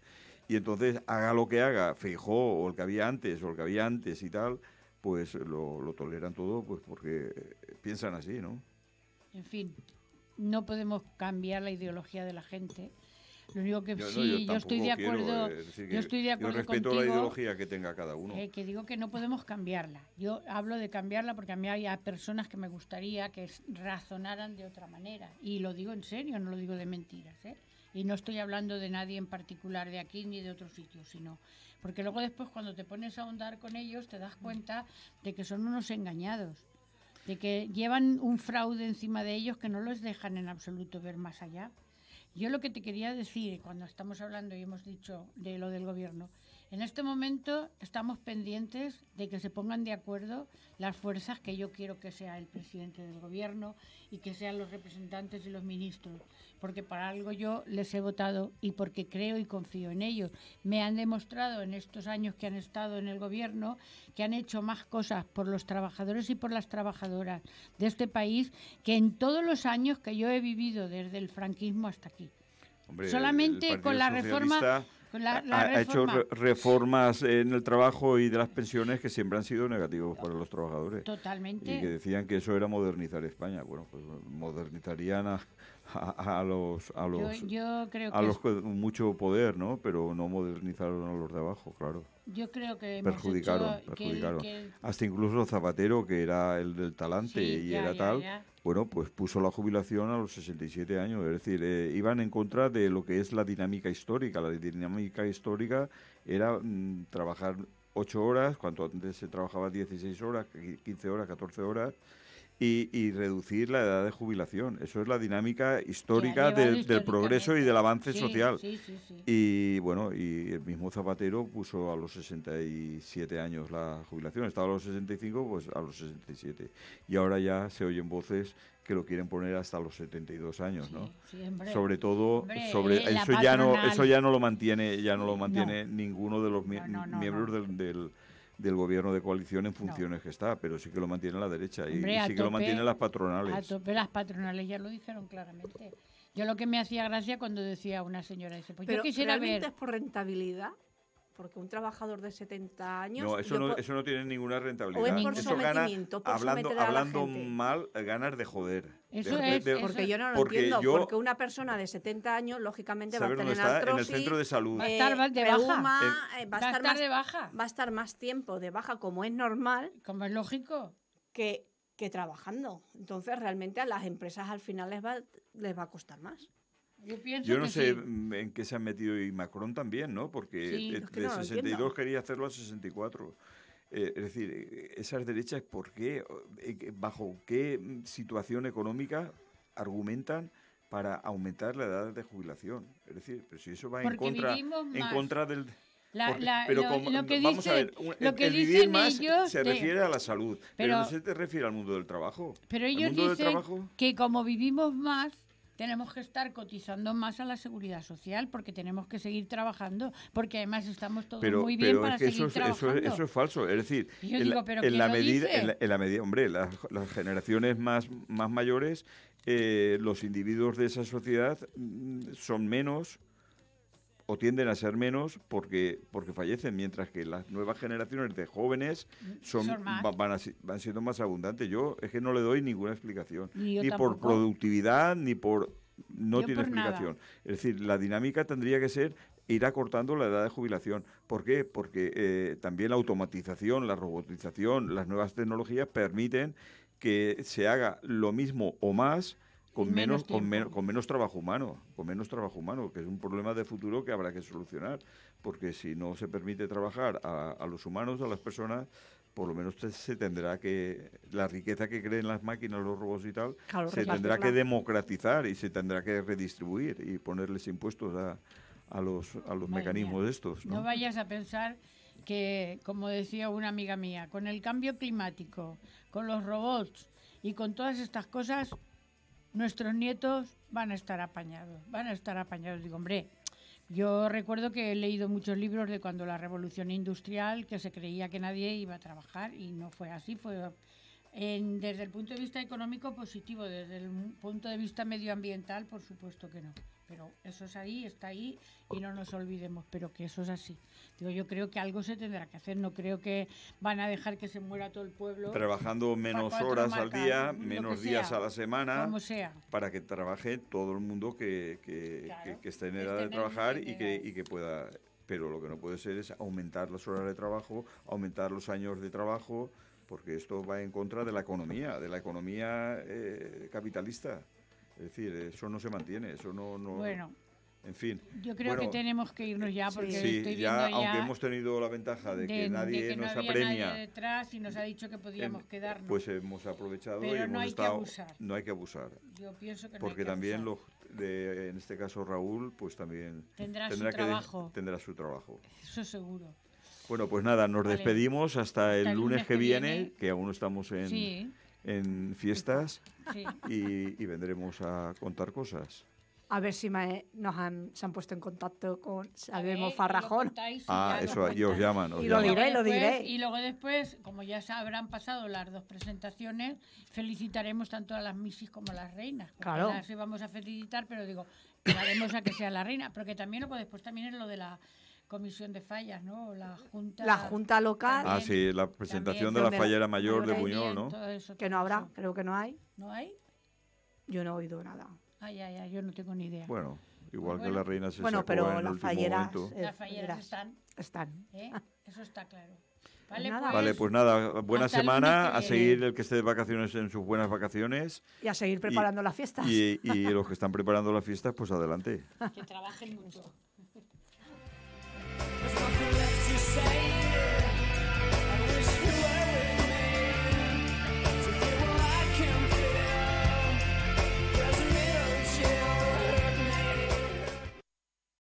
Y entonces, haga lo que haga, Feijó o el que había antes o el que había antes y tal, pues lo, toleran todo pues porque eh, piensan así, ¿no? En fin, no podemos cambiar la ideología de la gente. Lo único que sí, yo, estoy de acuerdo. decir, yo estoy de acuerdo. Yo respeto a la ideología que tenga cada uno. Eh, que digo que no podemos cambiarla. Yo hablo de cambiarla porque a mí hay personas que me gustaría que razonaran de otra manera. Y lo digo en serio, no lo digo de mentiras. ¿eh? Y no estoy hablando de nadie en particular de aquí ni de otro sitio, sino porque luego después cuando te pones a ahondar con ellos te das cuenta de que son unos engañados, de que llevan un fraude encima de ellos que no los dejan en absoluto ver más allá. Yo lo que te quería decir cuando estamos hablando y hemos dicho de lo del gobierno en este momento estamos pendientes de que se pongan de acuerdo las fuerzas que yo quiero que sea el presidente del gobierno y que sean los representantes y los ministros, porque para algo yo les he votado y porque creo y confío en ellos. Me han demostrado en estos años que han estado en el gobierno que han hecho más cosas por los trabajadores y por las trabajadoras de este país que en todos los años que yo he vivido desde el franquismo hasta aquí. Solamente con la reforma pues ha, hecho reformas en el trabajo y de las pensiones que siempre han sido negativos para los trabajadores. Totalmente. Y que decían que eso era modernizar España. Bueno, pues modernizarían a, a, los a los a los mucho poder no pero no modernizaron a los de abajo claro yo creo que perjudicaron perjudicaron hasta incluso Zapatero que era el del talante y era tal bueno pues puso la jubilación a los 67 años es decir eh, iban en contra de lo que es la dinámica histórica la dinámica histórica era mm, trabajar 8 horas cuando antes se trabajaba 16 horas 15 horas 14 horas y, reducir la edad de jubilación. Eso es la dinámica histórica del, progreso y del avance social. y bueno, y el mismo Zapatero puso a los 67 años la jubilación. Estaba a los 65, pues a los 67. Y ahora ya se oyen voces que lo quieren poner hasta los 72 años, ¿no? sobre todo, sobre eh, eso ya no, eso ya no lo mantiene, ya no lo mantiene ninguno de los miembros del del gobierno de coalición en funciones que está, pero sí que lo mantiene la derecha y, sí que lo mantienen las patronales. las patronales, ya lo dijeron claramente. Yo lo que me hacía gracia cuando decía una señora, ese, pues yo quisiera ver... es por rentabilidad? porque un trabajador de 70 años... No, eso, no, eso no tiene ninguna rentabilidad. O es por eso gana, hablando, hablando mal, ganas de joder. Eso es, porque yo no lo entiendo, porque una persona de 70 años, lógicamente, va a tener En el centro de salud. va a estar de baja. Eh, eh, va, a estar, más, de baja. Va a estar más tiempo de baja, como es normal. Como es lógico. Que, que trabajando. Entonces, realmente a las empresas al final les va, les va a costar más. Yo, no sé en qué se han metido y Macron también, ¿no? Porque de 62 quería hacerlo a 64. Eh, es decir, esas derechas, ¿por qué? Eh, eh, ¿Bajo qué situación económica argumentan para aumentar la edad de jubilación? Es decir, pero si eso va en contra, en contra del... pero lo, que vamos a ver, lo que el, ellos se refiere a la salud, pero, pero, no se te refiere al mundo del trabajo. Pero ellos dicen que como vivimos más, tenemos que estar cotizando más a la seguridad social porque tenemos que seguir trabajando, porque además estamos todos muy bien para seguir eso, trabajando. Eso, eso, es falso, es decir, en, la, medida, hombre, las, generaciones más, más mayores, eh, los individuos de esa sociedad mm, son menos o tienden a ser menos porque, porque fallecen, mientras que las nuevas generaciones de jóvenes mm, son, van, van, siendo más abundantes. Yo es que no le doy ninguna explicación, ni, por productividad, ni por... No tiene explicación. Es decir, la dinámica tendría que ser ir acortando la edad de jubilación. ¿Por qué? Porque eh, también la automatización, la robotización, las nuevas tecnologías permiten que se haga lo mismo o más con menos, con, trabajo humano, con menos trabajo humano, que es un problema de futuro que habrá que solucionar, porque si no se permite trabajar a, los humanos, a las personas, por lo menos se tendrá que, la riqueza que creen las máquinas, los robots y tal, se tendrá que democratizar y se tendrá que redistribuir y ponerles impuestos a, los, a los mecanismos de estos. no vayas a pensar que, como decía una amiga mía, con el cambio climático, con los robots y con todas estas cosas, nuestros nietos van a estar apañados, van a estar apañados. Digo, hombre, yo recuerdo que he leído muchos libros de cuando la revolución industrial, que se creía que nadie iba a trabajar y no fue así, fue desde el punto de vista económico positivo, desde el punto de vista medioambiental, por supuesto que no. Pero eso es ahí, está ahí y no nos olvidemos, pero que eso es así. Digo, yo creo que algo se tendrá que hacer, no creo que van a dejar que se muera todo el pueblo. Trabajando menos horas al día, menos días a la semana, para que trabaje todo el mundo que, está esté en edad de trabajar y que pueda... Pero lo que no puede ser es aumentar las horas de trabajo, aumentar los años de trabajo, porque esto va en contra de la economía, de la economía eh, capitalista. Es decir, eso no se mantiene, eso no... bueno. En fin. Yo creo que tenemos que irnos ya eh, porque sí, ya, ya, aunque hemos tenido la ventaja de, que nadie de que no nos había apremia. detrás y nos ha dicho que podíamos em, quedarnos. Pues hemos aprovechado y hemos no hay que abusar. No hay que abusar. Yo pienso que Porque también los de, en este caso Raúl pues también tendrá, trabajo. tendrá su trabajo. Eso seguro. Bueno, pues nada, nos despedimos hasta, el, lunes, que viene, que aún estamos en, fiestas y, vendremos a contar cosas. A ver si nos han, se han puesto en contacto con Sabemos Farrajón. Ah, eh, eso, y os llaman. y lo diré, ah, lo diré. Y luego después, como ya se habrán pasado las dos presentaciones, felicitaremos tanto a las misis como a las reinas. Claro. Las vamos a felicitar, pero digo, haremos a que sea la reina, porque también después pues también es lo de la comisión de fallas, ¿no? La junta, local. ah, sí, la presentación de la fallera mayor de Buñol, ¿no? que no habrá, creo que no hay. ¿No hay? Yo no he oído nada. Ay, ay, ay, yo no tengo ni idea. Bueno, igual que la reina se Bueno, pero en el las, falleras, eh, las falleras están. Están. ¿Eh? Eso está claro. Pues vale, Pues, vale, pues nada, buena semana, a seguir el que esté de vacaciones en sus buenas vacaciones. Y a seguir preparando las fiestas. Y, y los que están preparando las fiestas, pues adelante. Que trabajen mucho. There's nothing